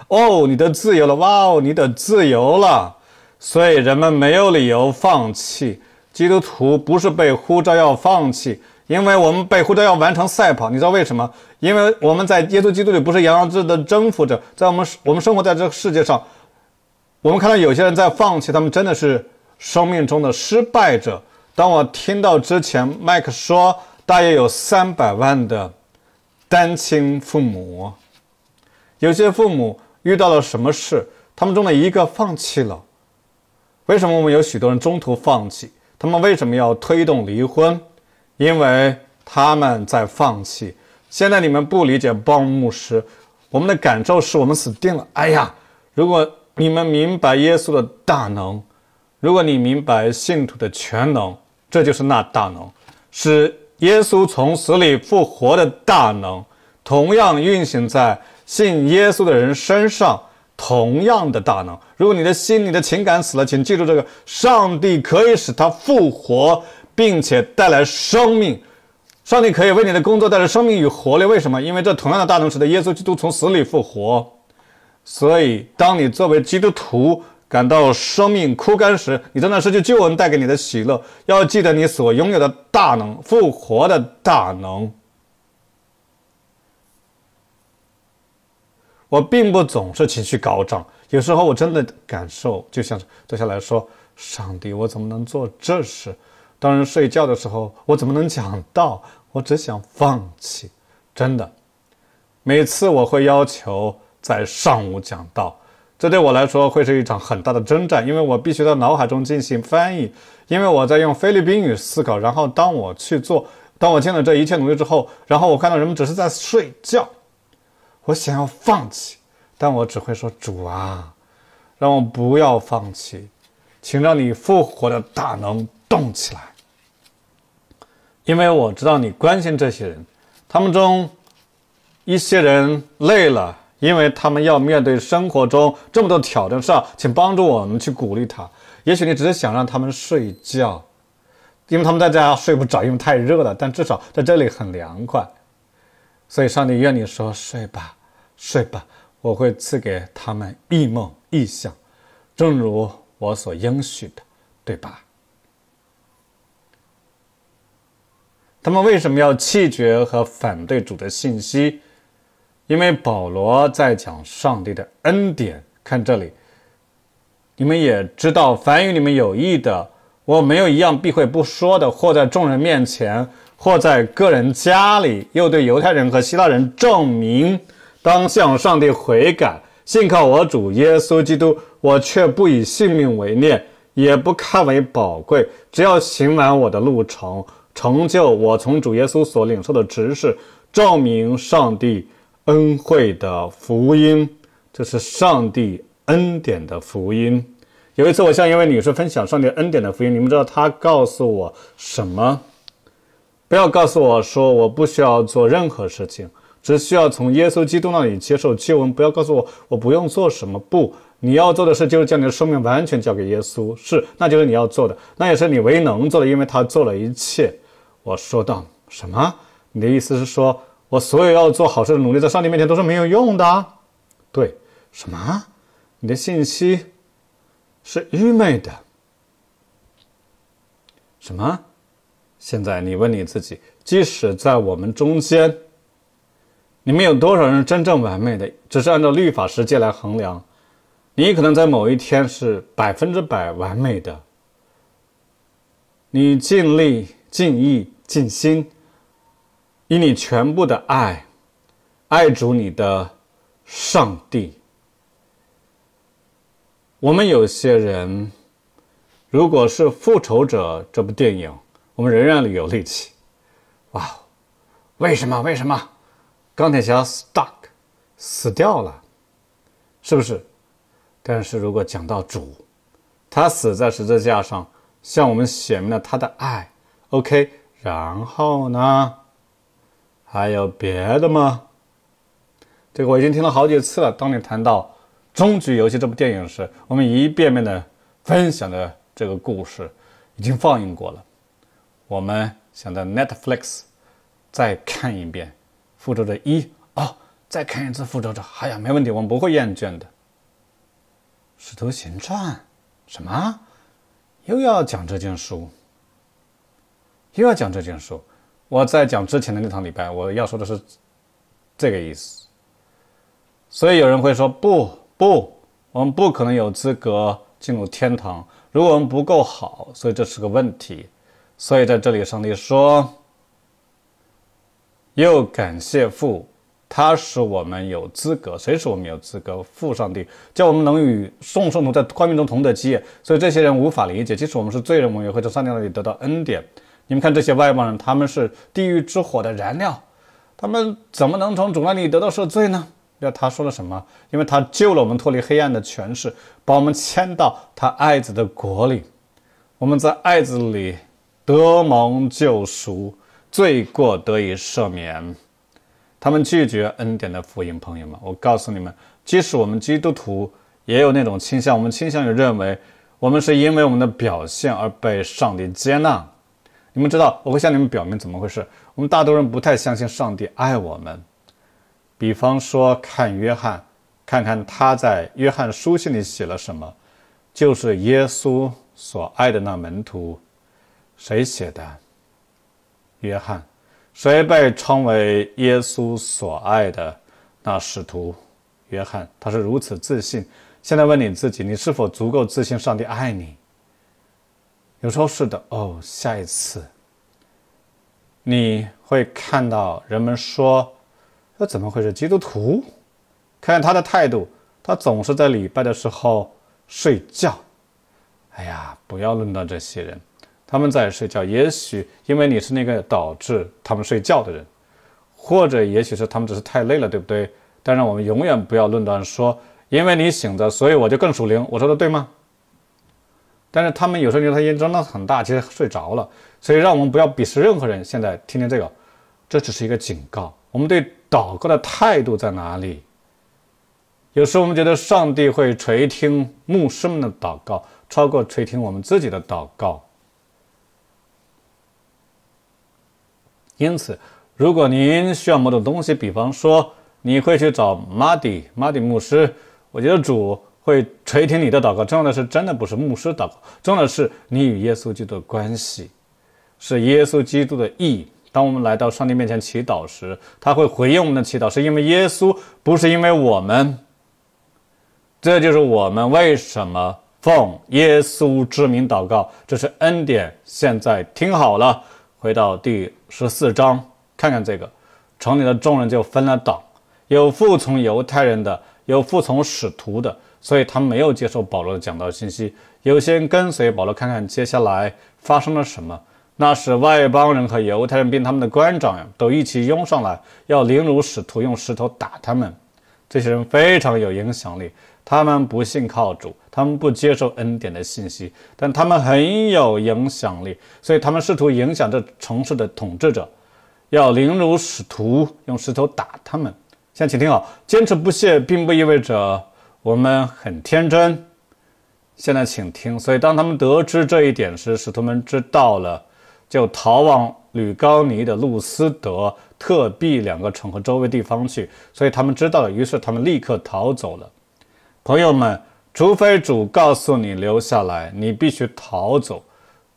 哦，你的自由了，哇哦，你的自由了。”所以人们没有理由放弃。基督徒不是被呼召要放弃，因为我们被呼召要完成赛跑。你知道为什么？因为我们在耶稣基督里不是羊洋自的征服者。在我们我们生活在这个世界上，我们看到有些人在放弃，他们真的是生命中的失败者。当我听到之前麦克说，大约有三百万的单亲父母，有些父母遇到了什么事，他们中的一个放弃了。为什么我们有许多人中途放弃？他们为什么要推动离婚？因为他们在放弃。现在你们不理解棒牧师，我们的感受是我们死定了。哎呀，如果你们明白耶稣的大能，如果你明白信徒的全能，这就是那大能，是耶稣从死里复活的大能，同样运行在信耶稣的人身上。同样的大能，如果你的心、你的情感死了，请记住这个：上帝可以使他复活，并且带来生命。上帝可以为你的工作带来生命与活力。为什么？因为这同样的大能使得耶稣基督从死里复活。所以，当你作为基督徒感到生命枯干时，你正在失去救恩带给你的喜乐。要记得你所拥有的大能，复活的大能。我并不总是情绪高涨，有时候我真的感受就像坐下来说：“上帝，我怎么能做这事？”当然，睡觉的时候我怎么能讲道？我只想放弃。真的，每次我会要求在上午讲道，这对我来说会是一场很大的征战，因为我必须在脑海中进行翻译，因为我在用菲律宾语思考。然后，当我去做，当我尽了这一切努力之后，然后我看到人们只是在睡觉。我想要放弃，但我只会说：“主啊，让我不要放弃，请让你复活的大能动起来。”因为我知道你关心这些人，他们中一些人累了，因为他们要面对生活中这么多挑战。是，请帮助我们去鼓励他。也许你只是想让他们睡觉，因为他们在家睡不着，因为太热了。但至少在这里很凉快，所以上帝愿你说：“睡吧。”睡吧，我会赐给他们异梦异象，正如我所应许的，对吧？他们为什么要弃绝和反对主的信息？因为保罗在讲上帝的恩典。看这里，你们也知道，凡与你们有益的，我没有一样避讳不说的，或在众人面前，或在个人家里，又对犹太人和希腊人证明。当向上帝悔改，信靠我主耶稣基督，我却不以性命为念，也不看为宝贵，只要行完我的路程，成就我从主耶稣所领受的职事，照明上帝恩惠的福音，这是上帝恩典的福音。有一次，我向一位女士分享上帝恩典的福音，你们知道她告诉我什么？不要告诉我说我不需要做任何事情。只需要从耶稣基督那里接受救恩，不要告诉我我不用做什么。不，你要做的事就是将你的生命完全交给耶稣，是，那就是你要做的，那也是你唯一能做的，因为他做了一切。我说道：“什么？你的意思是说我所有要做好事的努力在上帝面前都是没有用的？”对，什么？你的信息是愚昧的。什么？现在你问你自己，即使在我们中间。你们有多少人真正完美的？只是按照律法世界来衡量，你可能在某一天是百分之百完美的。你尽力尽意尽心，以你全部的爱爱主你的上帝。我们有些人，如果是复仇者这部电影，我们仍然有力气。哇，为什么？为什么？钢铁侠 stuck 死掉了，是不是？但是如果讲到主，他死在十字架上，向我们显明了他的爱。OK，然后呢？还有别的吗？这个我已经听了好几次了。当你谈到《终局游戏》这部电影时，我们一遍遍的分享的这个故事已经放映过了。我们想在 Netflix 再看一遍。《复仇者一》哦，再看一次《复仇者》。哎呀，没问题，我们不会厌倦的。《使徒行传》什么？又要讲这件书？又要讲这件书？我在讲之前的那堂礼拜，我要说的是这个意思。所以有人会说：“不，不，我们不可能有资格进入天堂，如果我们不够好。”所以这是个问题。所以在这里，上帝说。又感谢父，他使我们有资格。谁使我们有资格？父上帝叫我们能与众圣徒在光明中同得基业。所以这些人无法理解，即使我们是罪人，我们也会从上帝那里得到恩典。你们看这些外邦人，他们是地狱之火的燃料，他们怎么能从主那里得到赦罪呢？要他说了什么？因为他救了我们脱离黑暗的权势，把我们迁到他爱子的国里。我们在爱子里得蒙救赎。罪过得以赦免，他们拒绝恩典的福音，朋友们，我告诉你们，即使我们基督徒也有那种倾向，我们倾向于认为我们是因为我们的表现而被上帝接纳。你们知道，我会向你们表明怎么回事。我们大多人不太相信上帝爱我们。比方说，看约翰，看看他在约翰书信里写了什么，就是耶稣所爱的那门徒，谁写的？约翰，谁被称为耶稣所爱的那使徒？约翰，他是如此自信。现在问你自己，你是否足够自信？上帝爱你？有时候是的。哦，下一次你会看到人们说：“那怎么会是基督徒？”看看他的态度，他总是在礼拜的时候睡觉。哎呀，不要论到这些人。他们在睡觉，也许因为你是那个导致他们睡觉的人，或者也许是他们只是太累了，对不对？但是我们永远不要论断说，因为你醒着，所以我就更属灵。我说的对吗？但是他们有时候觉得他音真的很大，其实睡着了。所以让我们不要鄙视任何人。现在听听这个，这只是一个警告。我们对祷告的态度在哪里？有时我们觉得上帝会垂听牧师们的祷告，超过垂听我们自己的祷告。因此，如果您需要某种东西，比方说，你会去找马蒂，马蒂牧师。我觉得主会垂听你的祷告。重要的是，真的不是牧师祷告，重要的是你与耶稣基督的关系，是耶稣基督的意义。当我们来到上帝面前祈祷时，他会回应我们的祈祷，是因为耶稣，不是因为我们。这就是我们为什么奉耶稣之名祷告，这是恩典。现在听好了。回到第十四章，看看这个城里的众人就分了党，有服从犹太人的，有服从使徒的，所以他们没有接受保罗的讲道信息。有些人跟随保罗，看看接下来发生了什么。那是外邦人和犹太人，并他们的官长都一起拥上来，要凌辱使徒，用石头打他们。这些人非常有影响力。他们不信靠主，他们不接受恩典的信息，但他们很有影响力，所以他们试图影响这城市的统治者，要凌辱使徒，用石头打他们。现在请听好，坚持不懈并不意味着我们很天真。现在请听，所以当他们得知这一点时，使徒们知道了，就逃往吕高尼的路斯德特币两个城和周围地方去。所以他们知道了，于是他们立刻逃走了。朋友们，除非主告诉你留下来，你必须逃走，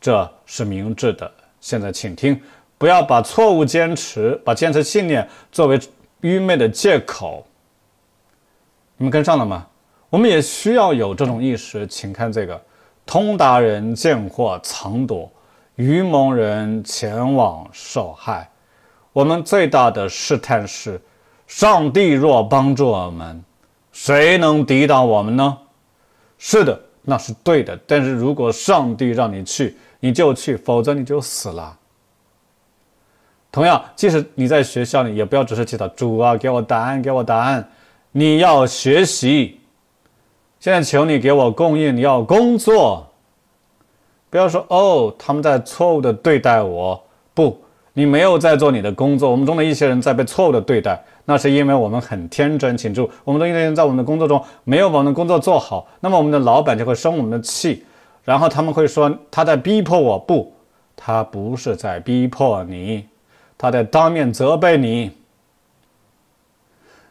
这是明智的。现在，请听，不要把错误坚持、把坚持信念作为愚昧的借口。你们跟上了吗？我们也需要有这种意识。请看这个：通达人见或藏躲，愚蒙人前往受害。我们最大的试探是，上帝若帮助我们。谁能抵挡我们呢？是的，那是对的。但是如果上帝让你去，你就去，否则你就死了。同样，即使你在学校里，也不要只是祈祷主啊，给我答案，给我答案。你要学习，现在求你给我供应。你要工作，不要说哦，他们在错误的对待我。不，你没有在做你的工作。我们中的一些人在被错误的对待。那是因为我们很天真，请注意，我们的运动员在我们的工作中没有把我们的工作做好，那么我们的老板就会生我们的气，然后他们会说他在逼迫我，不，他不是在逼迫你，他在当面责备你。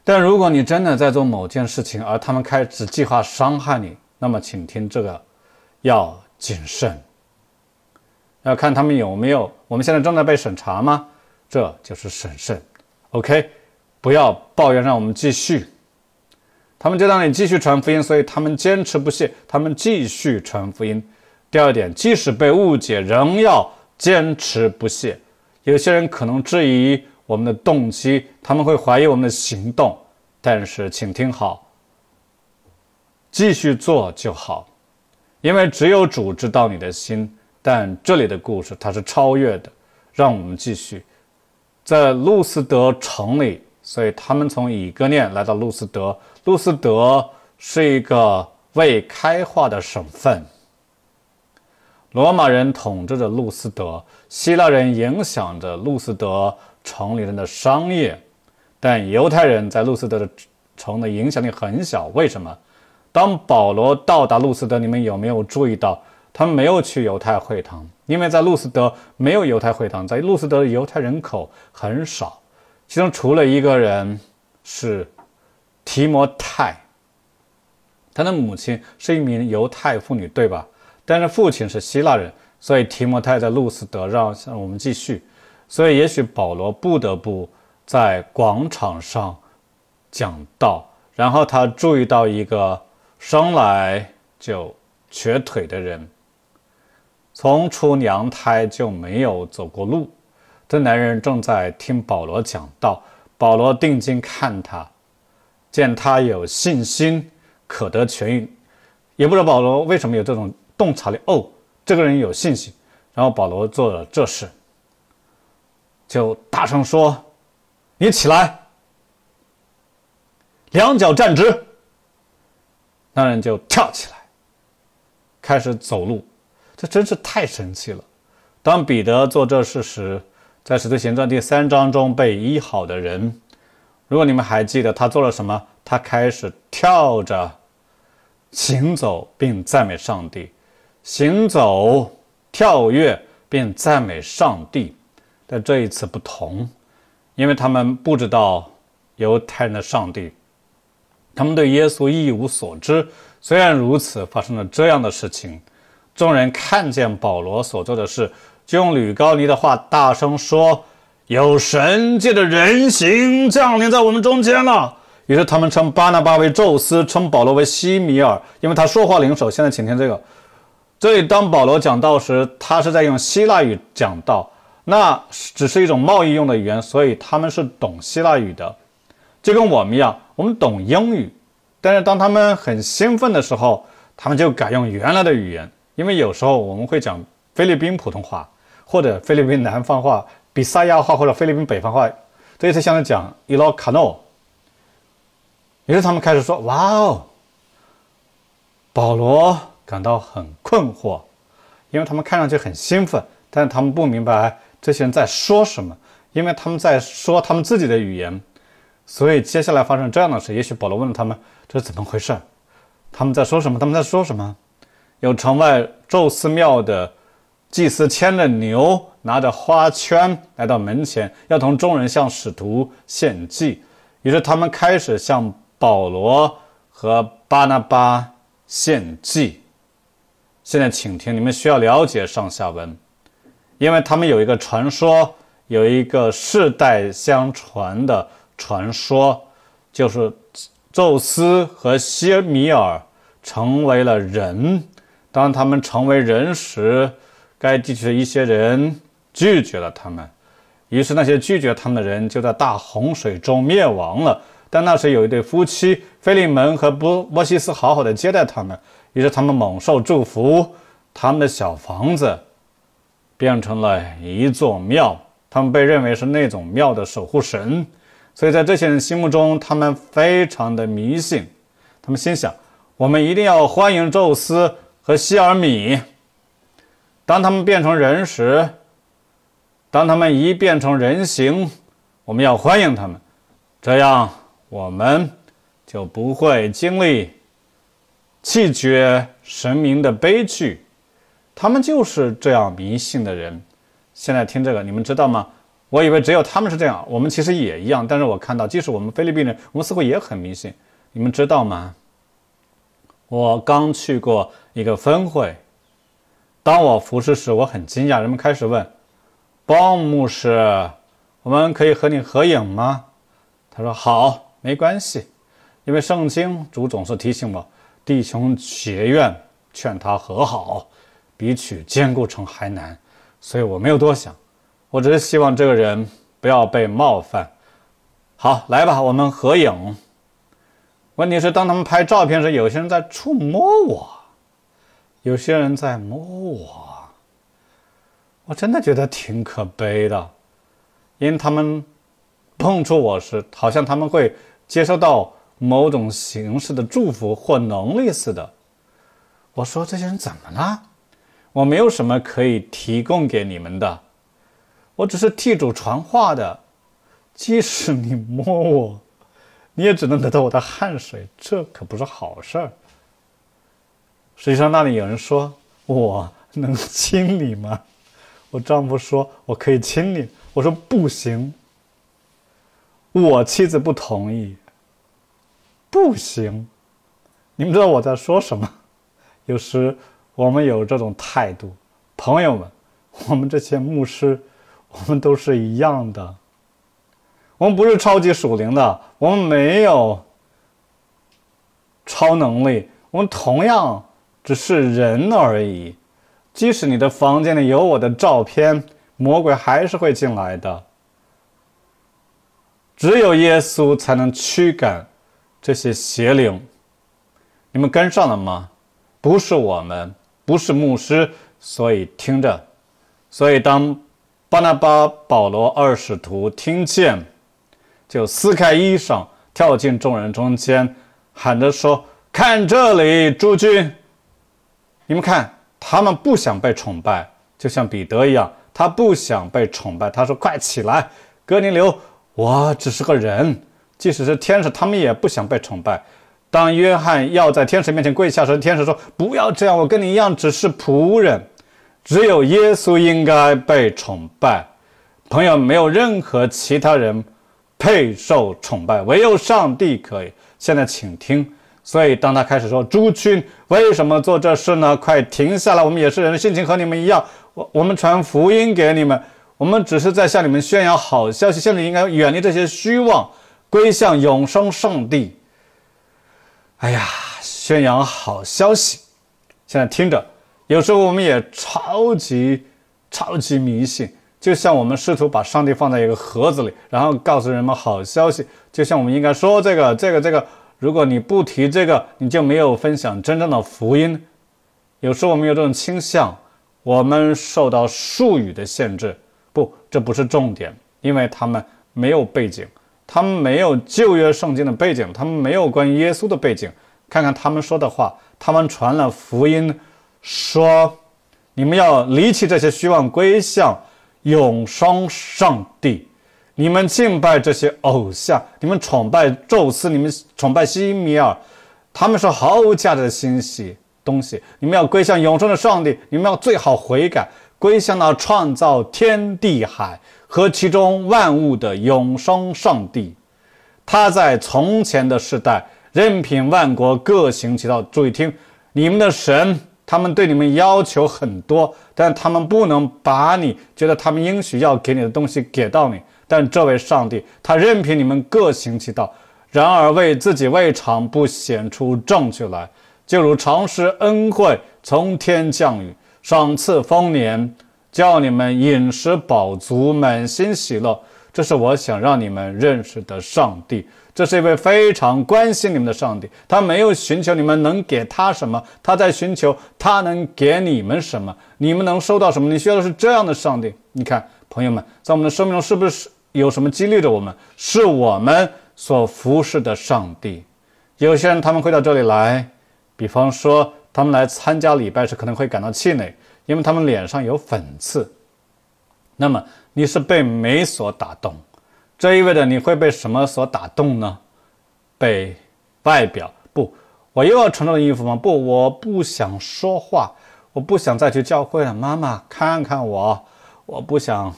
但如果你真的在做某件事情，而他们开始计划伤害你，那么请听这个，要谨慎，要看他们有没有，我们现在正在被审查吗？这就是审慎，OK。不要抱怨，让我们继续。他们就让你继续传福音，所以他们坚持不懈，他们继续传福音。第二点，即使被误解，仍要坚持不懈。有些人可能质疑我们的动机，他们会怀疑我们的行动，但是请听好，继续做就好，因为只有主知道你的心。但这里的故事它是超越的，让我们继续在路斯德城里。所以他们从以哥念来到路斯德，路斯德是一个未开化的省份。罗马人统治着路斯德，希腊人影响着路斯德城里人的商业，但犹太人在路斯德的城的影响力很小。为什么？当保罗到达路斯德，你们有没有注意到他没有去犹太会堂？因为在路斯德没有犹太会堂，在路斯德的犹太人口很少。其中除了一个人是提摩太，他的母亲是一名犹太妇女，对吧？但是父亲是希腊人，所以提摩太在路斯德让。我们继续，所以也许保罗不得不在广场上讲道。然后他注意到一个生来就瘸腿的人，从出娘胎就没有走过路。这男人正在听保罗讲道，保罗定睛看他，见他有信心，可得痊愈。也不知道保罗为什么有这种洞察力。哦，这个人有信心，然后保罗做了这事，就大声说：“你起来，两脚站直。”那人就跳起来，开始走路。这真是太神奇了。当彼得做这事时，在《使徒行传》第三章中被医好的人，如果你们还记得他做了什么，他开始跳着行走，并赞美上帝；行走、跳跃并赞美上帝。但这一次不同，因为他们不知道犹太人的上帝，他们对耶稣一无所知。虽然如此，发生了这样的事情：众人看见保罗所做的事。就用吕高尼的话大声说：“有神界的人形降临在我们中间了。”于是他们称巴拿巴为宙斯，称保罗为西米尔，因为他说话灵手。现在请听这个。所以当保罗讲道时，他是在用希腊语讲道，那只是一种贸易用的语言。所以他们是懂希腊语的，就跟我们一样，我们懂英语，但是当他们很兴奋的时候，他们就改用原来的语言，因为有时候我们会讲菲律宾普通话。或者菲律宾南方话比萨亚话，或者菲律宾北方话，所以他向他讲伊 a n 诺。于是他们开始说哇哦。保罗感到很困惑，因为他们看上去很兴奋，但是他们不明白这些人在说什么，因为他们在说他们自己的语言。所以接下来发生这样的事，也许保罗问了他们这是怎么回事，他们在说什么？他们在说什么？有城外宙斯庙的。祭司牵着牛，拿着花圈来到门前，要同众人向使徒献祭。于是他们开始向保罗和巴拿巴献祭。现在，请听，你们需要了解上下文，因为他们有一个传说，有一个世代相传的传说，就是宙斯和西米尔成为了人。当他们成为人时，该地区的一些人拒绝了他们，于是那些拒绝他们的人就在大洪水中灭亡了。但那时有一对夫妻，菲利门和波波西斯好好的接待他们，于是他们蒙受祝福，他们的小房子变成了一座庙，他们被认为是那种庙的守护神。所以在这些人心目中，他们非常的迷信。他们心想：我们一定要欢迎宙斯和希尔米。当他们变成人时，当他们一变成人形，我们要欢迎他们，这样我们就不会经历气绝神明的悲剧。他们就是这样迷信的人。现在听这个，你们知道吗？我以为只有他们是这样，我们其实也一样。但是我看到，即使我们菲律宾人，我们似乎也很迷信。你们知道吗？我刚去过一个分会。当我服侍时，我很惊讶。人们开始问：“鲍姆牧师，我们可以和你合影吗？”他说：“好，没关系，因为圣经主总是提醒我，弟兄结怨，劝他和好，比取坚固城还难，所以我没有多想。我只是希望这个人不要被冒犯。好，来吧，我们合影。问题是，当他们拍照片时，有些人在触摸我。”有些人在摸我，我真的觉得挺可悲的，因为他们碰触我时，好像他们会接收到某种形式的祝福或能力似的。我说：“这些人怎么了？我没有什么可以提供给你们的，我只是替主传话的。即使你摸我，你也只能得到我的汗水，这可不是好事儿。”实际上，那里有人说：“我能亲你吗？”我丈夫说：“我可以亲你。”我说：“不行。”我妻子不同意。“不行。”你们知道我在说什么？有时我们有这种态度，朋友们，我们这些牧师，我们都是一样的。我们不是超级属灵的，我们没有超能力，我们同样。只是人而已。即使你的房间里有我的照片，魔鬼还是会进来的。只有耶稣才能驱赶这些邪灵。你们跟上了吗？不是我们，不是牧师，所以听着。所以当巴拿巴、保罗二使徒听见，就撕开衣裳，跳进众人中间，喊着说：“看这里，诸君！”你们看，他们不想被崇拜，就像彼得一样，他不想被崇拜。他说：“快起来，哥尼流，我只是个人，即使是天使，他们也不想被崇拜。”当约翰要在天使面前跪下时，天使说：“不要这样，我跟你一样，只是仆人。只有耶稣应该被崇拜，朋友没有任何其他人配受崇拜，唯有上帝可以。现在，请听。”所以，当他开始说“诸君为什么做这事呢？”快停下来！我们也是人，心情和你们一样。我我们传福音给你们，我们只是在向你们宣扬好消息。现在应该远离这些虚妄，归向永生上帝。哎呀，宣扬好消息！现在听着，有时候我们也超级超级迷信，就像我们试图把上帝放在一个盒子里，然后告诉人们好消息，就像我们应该说这个、这个、这个。如果你不提这个，你就没有分享真正的福音。有时候我们有这种倾向，我们受到术语的限制，不，这不是重点，因为他们没有背景，他们没有旧约圣经的背景，他们没有关于耶稣的背景。看看他们说的话，他们传了福音，说你们要离弃这些虚妄归向永生上帝。你们敬拜这些偶像，你们崇拜宙斯，你们崇拜西米尔，他们是毫无价值的信息东西，你们要归向永生的上帝，你们要最好悔改，归向那创造天地海和其中万物的永生上帝。他在从前的时代任凭万国各行其道。注意听，你们的神，他们对你们要求很多，但他们不能把你觉得他们应许要给你的东西给到你。但这位上帝，他任凭你们各行其道，然而为自己未尝不显出证据来。就如常施恩惠，从天降雨，赏赐丰年，叫你们饮食饱足，满心喜乐。这是我想让你们认识的上帝。这是一位非常关心你们的上帝。他没有寻求你们能给他什么，他在寻求他能给你们什么，你们能收到什么。你需要的是这样的上帝。你看，朋友们，在我们的生命中是不是？有什么激励着我们？是我们所服侍的上帝。有些人他们会到这里来，比方说他们来参加礼拜时可能会感到气馁，因为他们脸上有粉刺。那么你是被美所打动？这意味着你会被什么所打动呢？被外表？不，我又要穿这种衣服吗？不，我不想说话，我不想再去教会了。妈妈，看看我，我不想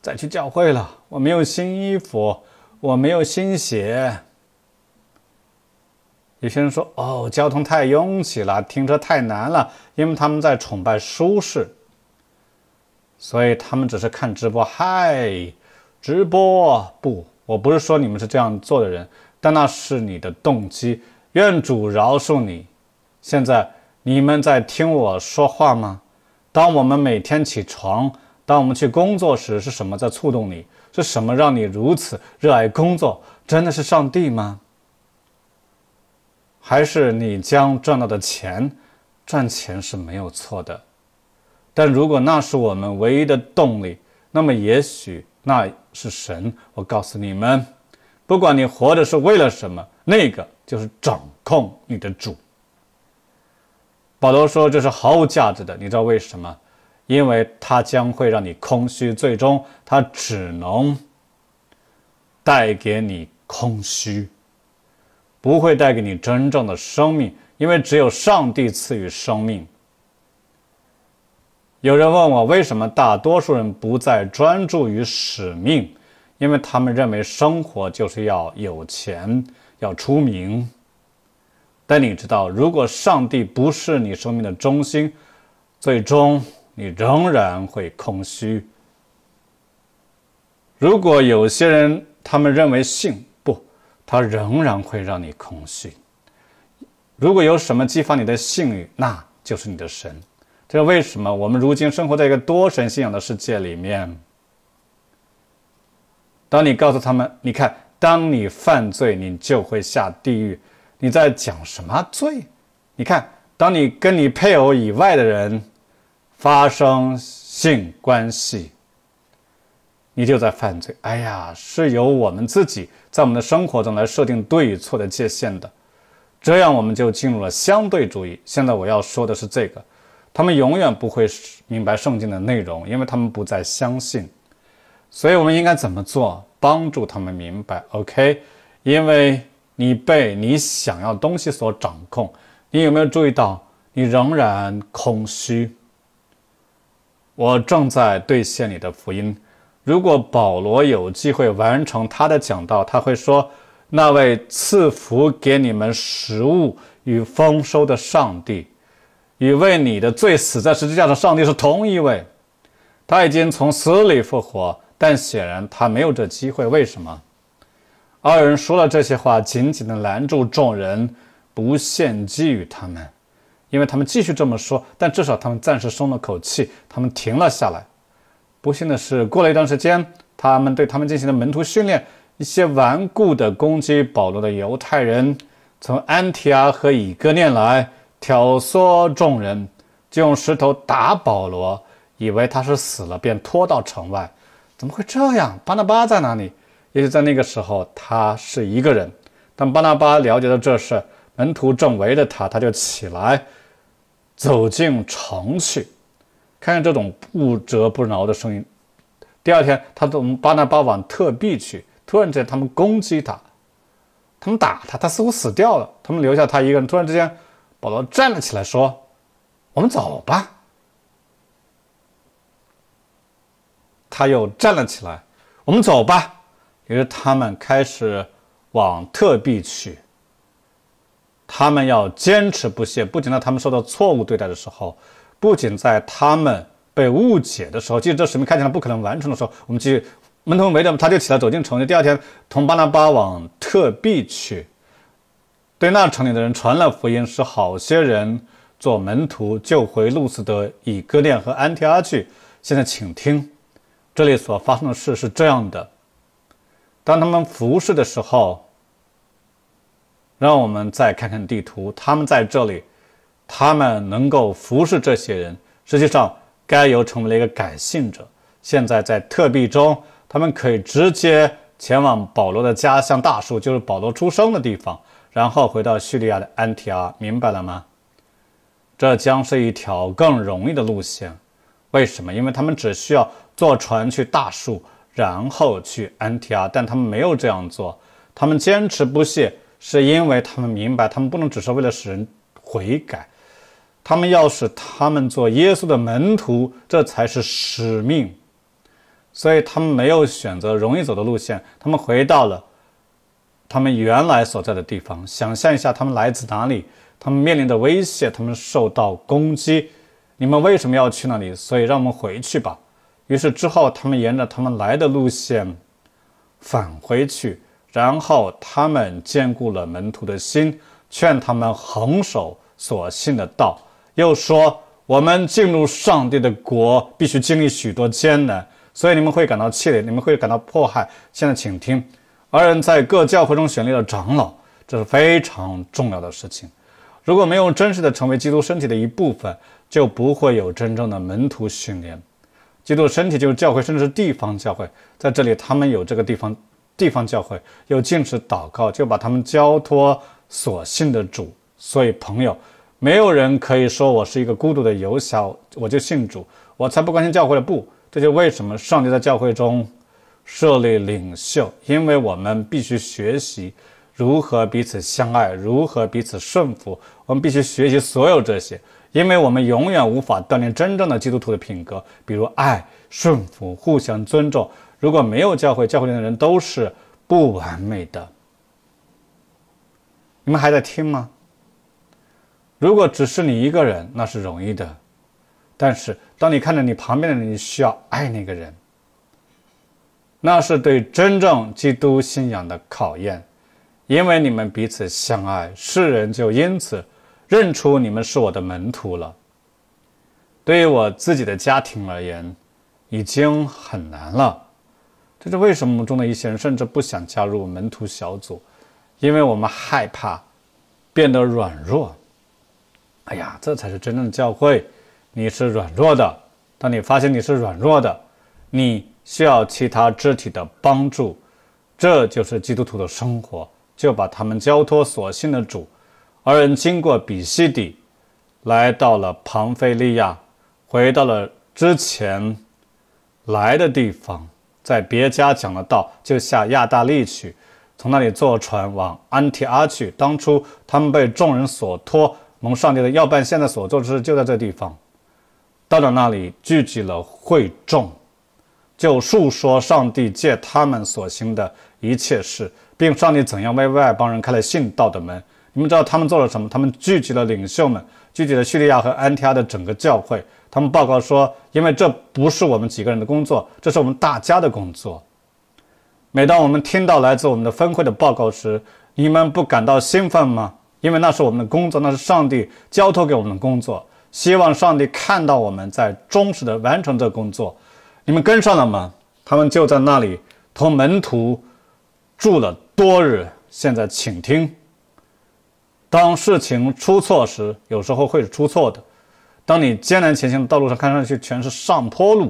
再去教会了。我没有新衣服，我没有新鞋。有些人说：“哦，交通太拥挤了，停车太难了。”因为他们在崇拜舒适，所以他们只是看直播。嗨，直播不？我不是说你们是这样做的人，但那是你的动机。愿主饶恕你。现在你们在听我说话吗？当我们每天起床，当我们去工作时，是什么在触动你？是什么让你如此热爱工作？真的是上帝吗？还是你将赚到的钱？赚钱是没有错的，但如果那是我们唯一的动力，那么也许那是神。我告诉你们，不管你活着是为了什么，那个就是掌控你的主。保罗说这是毫无价值的，你知道为什么？因为它将会让你空虚，最终它只能带给你空虚，不会带给你真正的生命。因为只有上帝赐予生命。有人问我为什么大多数人不再专注于使命，因为他们认为生活就是要有钱、要出名。但你知道，如果上帝不是你生命的中心，最终。你仍然会空虚。如果有些人他们认为性不，他仍然会让你空虚。如果有什么激发你的性欲，那就是你的神。这是为什么我们如今生活在一个多神信仰的世界里面？当你告诉他们，你看，当你犯罪，你就会下地狱。你在讲什么罪？你看，当你跟你配偶以外的人，发生性关系，你就在犯罪。哎呀，是由我们自己在我们的生活中来设定对与错的界限的，这样我们就进入了相对主义。现在我要说的是这个：他们永远不会明白圣经的内容，因为他们不再相信。所以，我们应该怎么做帮助他们明白？OK？因为你被你想要东西所掌控，你有没有注意到你仍然空虚？我正在兑现你的福音。如果保罗有机会完成他的讲道，他会说：那位赐福给你们食物与丰收的上帝，与为你的罪死在十字架的上帝是同一位。他已经从死里复活，但显然他没有这机会。为什么？二人说了这些话，紧紧地拦住众人，不献祭于他们。因为他们继续这么说，但至少他们暂时松了口气，他们停了下来。不幸的是，过了一段时间，他们对他们进行的门徒训练，一些顽固的攻击保罗的犹太人从安提阿和以哥念来挑唆众人，就用石头打保罗，以为他是死了，便拖到城外。怎么会这样？巴拿巴在哪里？也许在那个时候他是一个人。当巴拿巴了解到这事，门徒正围着他，他就起来。走进城去，看看这种不折不挠的声音。第二天，他从巴拿巴往特币去，突然间他们攻击他，他们打他，他似乎死掉了。他们留下他一个人。突然之间，保罗站了起来，说：“我们走吧。”他又站了起来：“我们走吧。”于是他们开始往特币去。他们要坚持不懈，不仅在他们受到错误对待的时候，不仅在他们被误解的时候，即使这使命看起来不可能完成的时候，我们继续。门徒没等他就起来走进城里，第二天从巴拿巴往特币去，对那城里的人传了福音，使好些人做门徒，救回路斯德、以哥列和安提阿去。现在，请听这里所发生的事是这样的：当他们服侍的时候。让我们再看看地图。他们在这里，他们能够服侍这些人。实际上，该犹成为了一个改性者。现在在特币中，他们可以直接前往保罗的家乡大树，就是保罗出生的地方，然后回到叙利亚的安提阿。明白了吗？这将是一条更容易的路线。为什么？因为他们只需要坐船去大树，然后去安提阿。但他们没有这样做，他们坚持不懈。是因为他们明白，他们不能只是为了使人悔改，他们要使他们做耶稣的门徒，这才是使命。所以他们没有选择容易走的路线，他们回到了他们原来所在的地方。想象一下，他们来自哪里？他们面临的威胁，他们受到攻击。你们为什么要去那里？所以让我们回去吧。于是之后，他们沿着他们来的路线返回去。然后他们兼顾了门徒的心，劝他们横守所信的道。又说：“我们进入上帝的国，必须经历许多艰难，所以你们会感到气馁，你们会感到迫害。现在请听，二人在各教会中选立了长老，这是非常重要的事情。如果没有真实的成为基督身体的一部分，就不会有真正的门徒训练。基督的身体就是教会，甚至是地方教会。在这里，他们有这个地方。”地方教会又禁止祷告，就把他们交托所信的主。所以，朋友，没有人可以说我是一个孤独的游侠，我就信主，我才不关心教会的。不，这就为什么上帝在教会中设立领袖，因为我们必须学习如何彼此相爱，如何彼此顺服。我们必须学习所有这些，因为我们永远无法锻炼真正的基督徒的品格，比如爱、顺服、互相尊重。如果没有教会，教会里的人都是不完美的。你们还在听吗？如果只是你一个人，那是容易的。但是当你看到你旁边的人，你需要爱那个人，那是对真正基督信仰的考验。因为你们彼此相爱，世人就因此认出你们是我的门徒了。对于我自己的家庭而言，已经很难了。这是为什么中的一些人甚至不想加入门徒小组，因为我们害怕变得软弱。哎呀，这才是真正的教会。你是软弱的，当你发现你是软弱的，你需要其他肢体的帮助。这就是基督徒的生活。就把他们交托所信的主。二人经过比西底，来到了庞菲利亚，回到了之前来的地方。在别家讲了道，就下亚大力去，从那里坐船往安提阿去。当初他们被众人所托，蒙上帝的要办，现在所做之事就在这地方。到了那里，聚集了会众，就述说上帝借他们所行的一切事，并上帝怎样为外邦人开了信道的门。你们知道他们做了什么？他们聚集了领袖们，聚集了叙利亚和安提阿的整个教会。他们报告说，因为这不是我们几个人的工作，这是我们大家的工作。每当我们听到来自我们的分会的报告时，你们不感到兴奋吗？因为那是我们的工作，那是上帝交托给我们的工作。希望上帝看到我们在忠实地完成这工作。你们跟上了吗？他们就在那里同门徒住了多日。现在，请听。当事情出错时，有时候会出错的。当你艰难前行的道路上，看上去全是上坡路；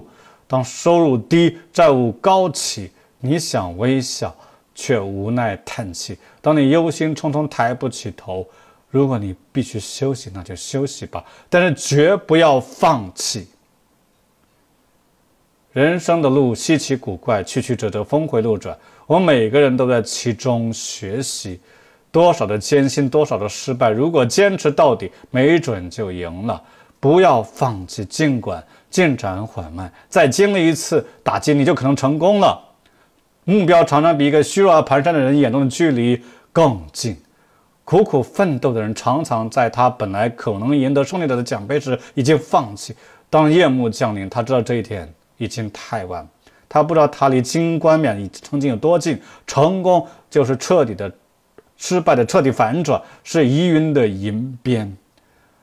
当收入低、债务高企，你想微笑却无奈叹气；当你忧心忡忡、抬不起头，如果你必须休息，那就休息吧，但是绝不要放弃。人生的路稀奇古怪、曲曲折折、峰回路转，我们每个人都在其中学习多少的艰辛、多少的失败。如果坚持到底，没准就赢了。不要放弃，尽管进展缓慢，再经历一次打击，你就可能成功了。目标常常比一个虚弱而蹒跚的人眼中的距离更近。苦苦奋斗的人常常在他本来可能赢得胜利者的奖杯时已经放弃。当夜幕降临，他知道这一天已经太晚。他不知道他离金冠冕礼曾经有多近。成功就是彻底的失败的彻底反转，是疑云的银边。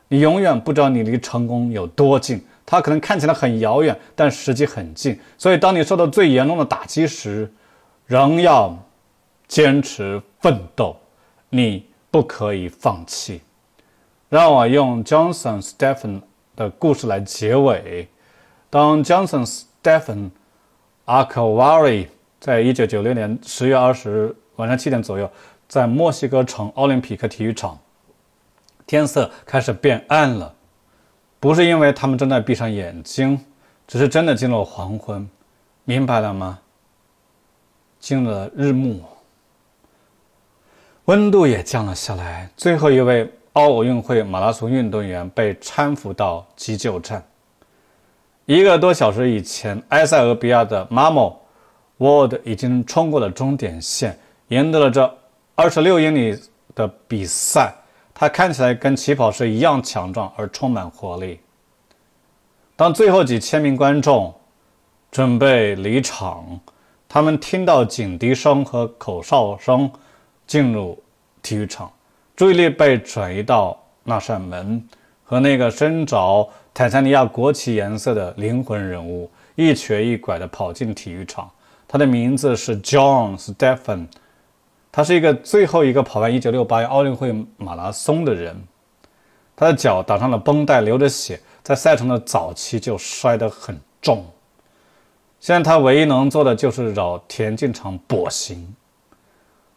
你永远不知道你离成功有多近，它可能看起来很遥远，但实际很近。所以，当你受到最严重的打击时，仍要坚持奋斗，你不可以放弃。让我用 Johnson Stephen 的故事来结尾。当 Johnson Stephen Acuavari 在一九九六年十月二十晚上七点左右，在墨西哥城奥林匹克体育场。天色开始变暗了，不是因为他们正在闭上眼睛，只是真的进入了黄昏，明白了吗？进了日暮，温度也降了下来。最后一位奥运会马拉松运动员被搀扶到急救站。一个多小时以前，埃塞俄比亚的 Mamo，w o r l d 已经冲过了终点线，赢得了这二十六英里的比赛。他看起来跟起跑时一样强壮而充满活力。当最后几千名观众准备离场，他们听到警笛声和口哨声，进入体育场，注意力被转移到那扇门和那个身着坦桑尼亚国旗颜色的灵魂人物一瘸一拐地跑进体育场。他的名字是 John Stephen。他是一个最后一个跑完1968年奥运会马拉松的人，他的脚打上了绷带，流着血，在赛程的早期就摔得很重。现在他唯一能做的就是绕田径场跛行。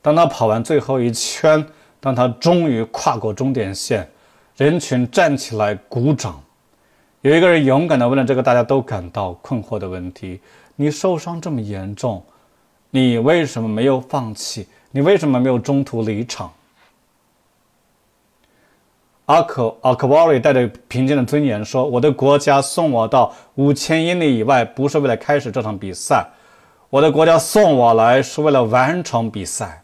当他跑完最后一圈，当他终于跨过终点线，人群站起来鼓掌。有一个人勇敢地问了这个大家都感到困惑的问题：“你受伤这么严重，你为什么没有放弃？”你为什么没有中途离场？阿克阿克瓦里带着平静的尊严说：“我的国家送我到五千英里以外，不是为了开始这场比赛，我的国家送我来是为了完成比赛。”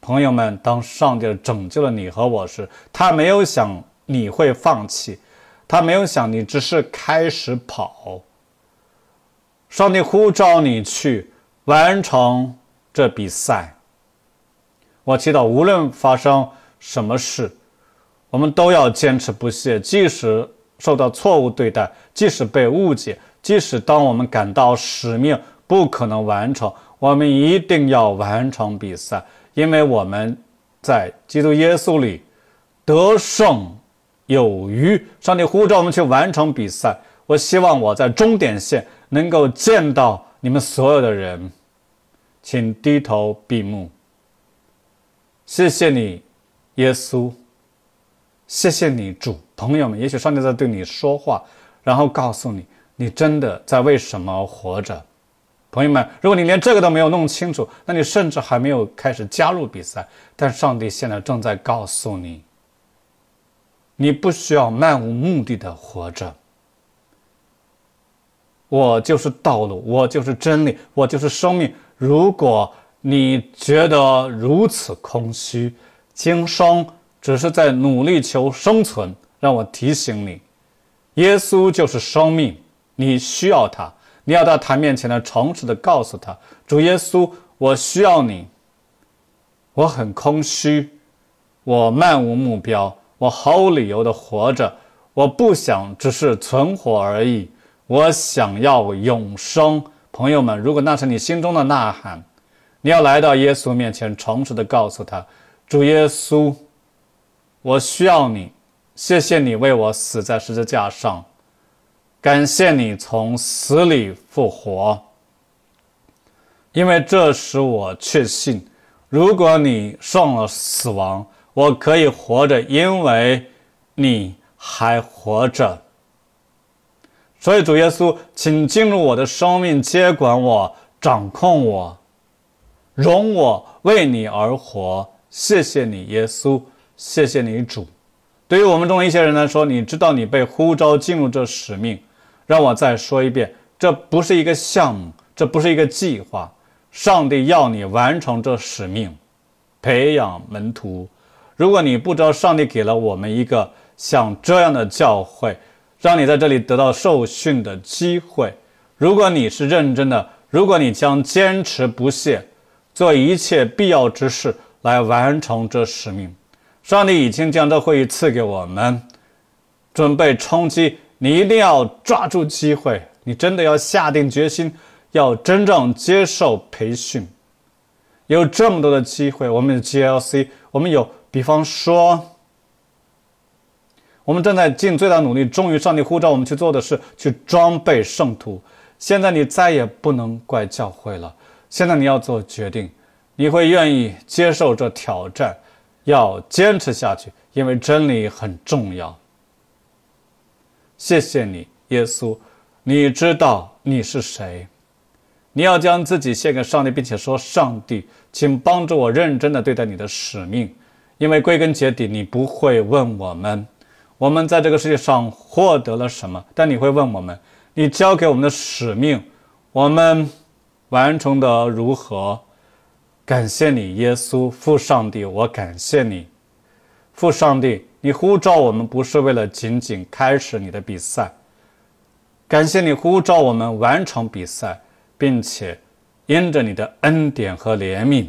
朋友们，当上帝拯救了你和我时，他没有想你会放弃，他没有想你只是开始跑。上帝呼召你去。完成这比赛，我祈祷，无论发生什么事，我们都要坚持不懈。即使受到错误对待，即使被误解，即使当我们感到使命不可能完成，我们一定要完成比赛，因为我们在基督耶稣里得胜有余。上帝呼召我们去完成比赛，我希望我在终点线能够见到。你们所有的人，请低头闭目。谢谢你，耶稣。谢谢你，主，朋友们。也许上帝在对你说话，然后告诉你，你真的在为什么活着，朋友们。如果你连这个都没有弄清楚，那你甚至还没有开始加入比赛。但上帝现在正在告诉你，你不需要漫无目的的活着。我就是道路，我就是真理，我就是生命。如果你觉得如此空虚，今生只是在努力求生存，让我提醒你，耶稣就是生命，你需要他，你要到他面前来，诚实的告诉他，主耶稣，我需要你，我很空虚，我漫无目标，我毫无理由的活着，我不想只是存活而已。我想要永生，朋友们，如果那是你心中的呐喊，你要来到耶稣面前，诚实的告诉他：主耶稣，我需要你，谢谢你为我死在十字架上，感谢你从死里复活，因为这使我确信，如果你胜了死亡，我可以活着，因为你还活着。所以，主耶稣，请进入我的生命，接管我，掌控我，容我为你而活。谢谢你，耶稣，谢谢你，主。对于我们中一些人来说，你知道你被呼召进入这使命。让我再说一遍，这不是一个项目，这不是一个计划。上帝要你完成这使命，培养门徒。如果你不知道，上帝给了我们一个像这样的教会。让你在这里得到受训的机会。如果你是认真的，如果你将坚持不懈，做一切必要之事来完成这使命，上帝已经将这会议赐给我们，准备冲击。你一定要抓住机会，你真的要下定决心，要真正接受培训。有这么多的机会，我们 g l c 我们有，比方说。我们正在尽最大努力，忠于上帝呼召我们去做的事，去装备圣徒。现在你再也不能怪教会了。现在你要做决定，你会愿意接受这挑战，要坚持下去，因为真理很重要。谢谢你，耶稣，你知道你是谁。你要将自己献给上帝，并且说：“上帝，请帮助我认真地对待你的使命，因为归根结底，你不会问我们。”我们在这个世界上获得了什么？但你会问我们：你交给我们的使命，我们完成得如何？感谢你，耶稣，父上帝，我感谢你，父上帝，你呼召我们不是为了仅仅开始你的比赛，感谢你呼召我们完成比赛，并且因着你的恩典和怜悯，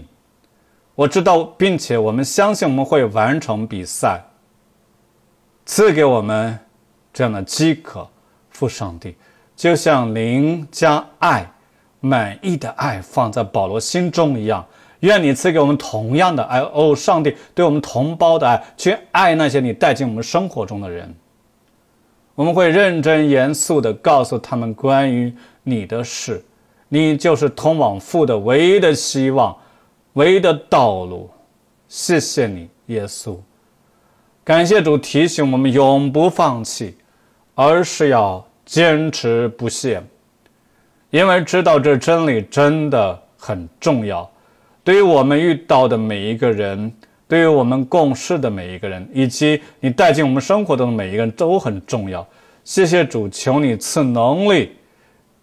我知道，并且我们相信我们会完成比赛。赐给我们这样的饥渴，父上帝，就像您将爱、满意的爱放在保罗心中一样，愿你赐给我们同样的爱。哦，上帝，对我们同胞的爱，去爱那些你带进我们生活中的人。我们会认真严肃地告诉他们关于你的事，你就是通往父的唯一的希望，唯一的道路。谢谢你，耶稣。感谢主提醒我们永不放弃，而是要坚持不懈，因为知道这真理真的很重要。对于我们遇到的每一个人，对于我们共事的每一个人，以及你带进我们生活中的每一个人，都很重要。谢谢主，求你赐能力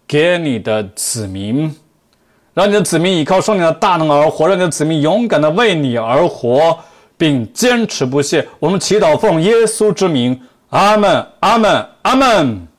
给你的子民，让你的子民依靠圣灵的大能而活，让你的子民勇敢的为你而活。并坚持不懈。我们祈祷，奉耶稣之名，阿门，阿门，阿门。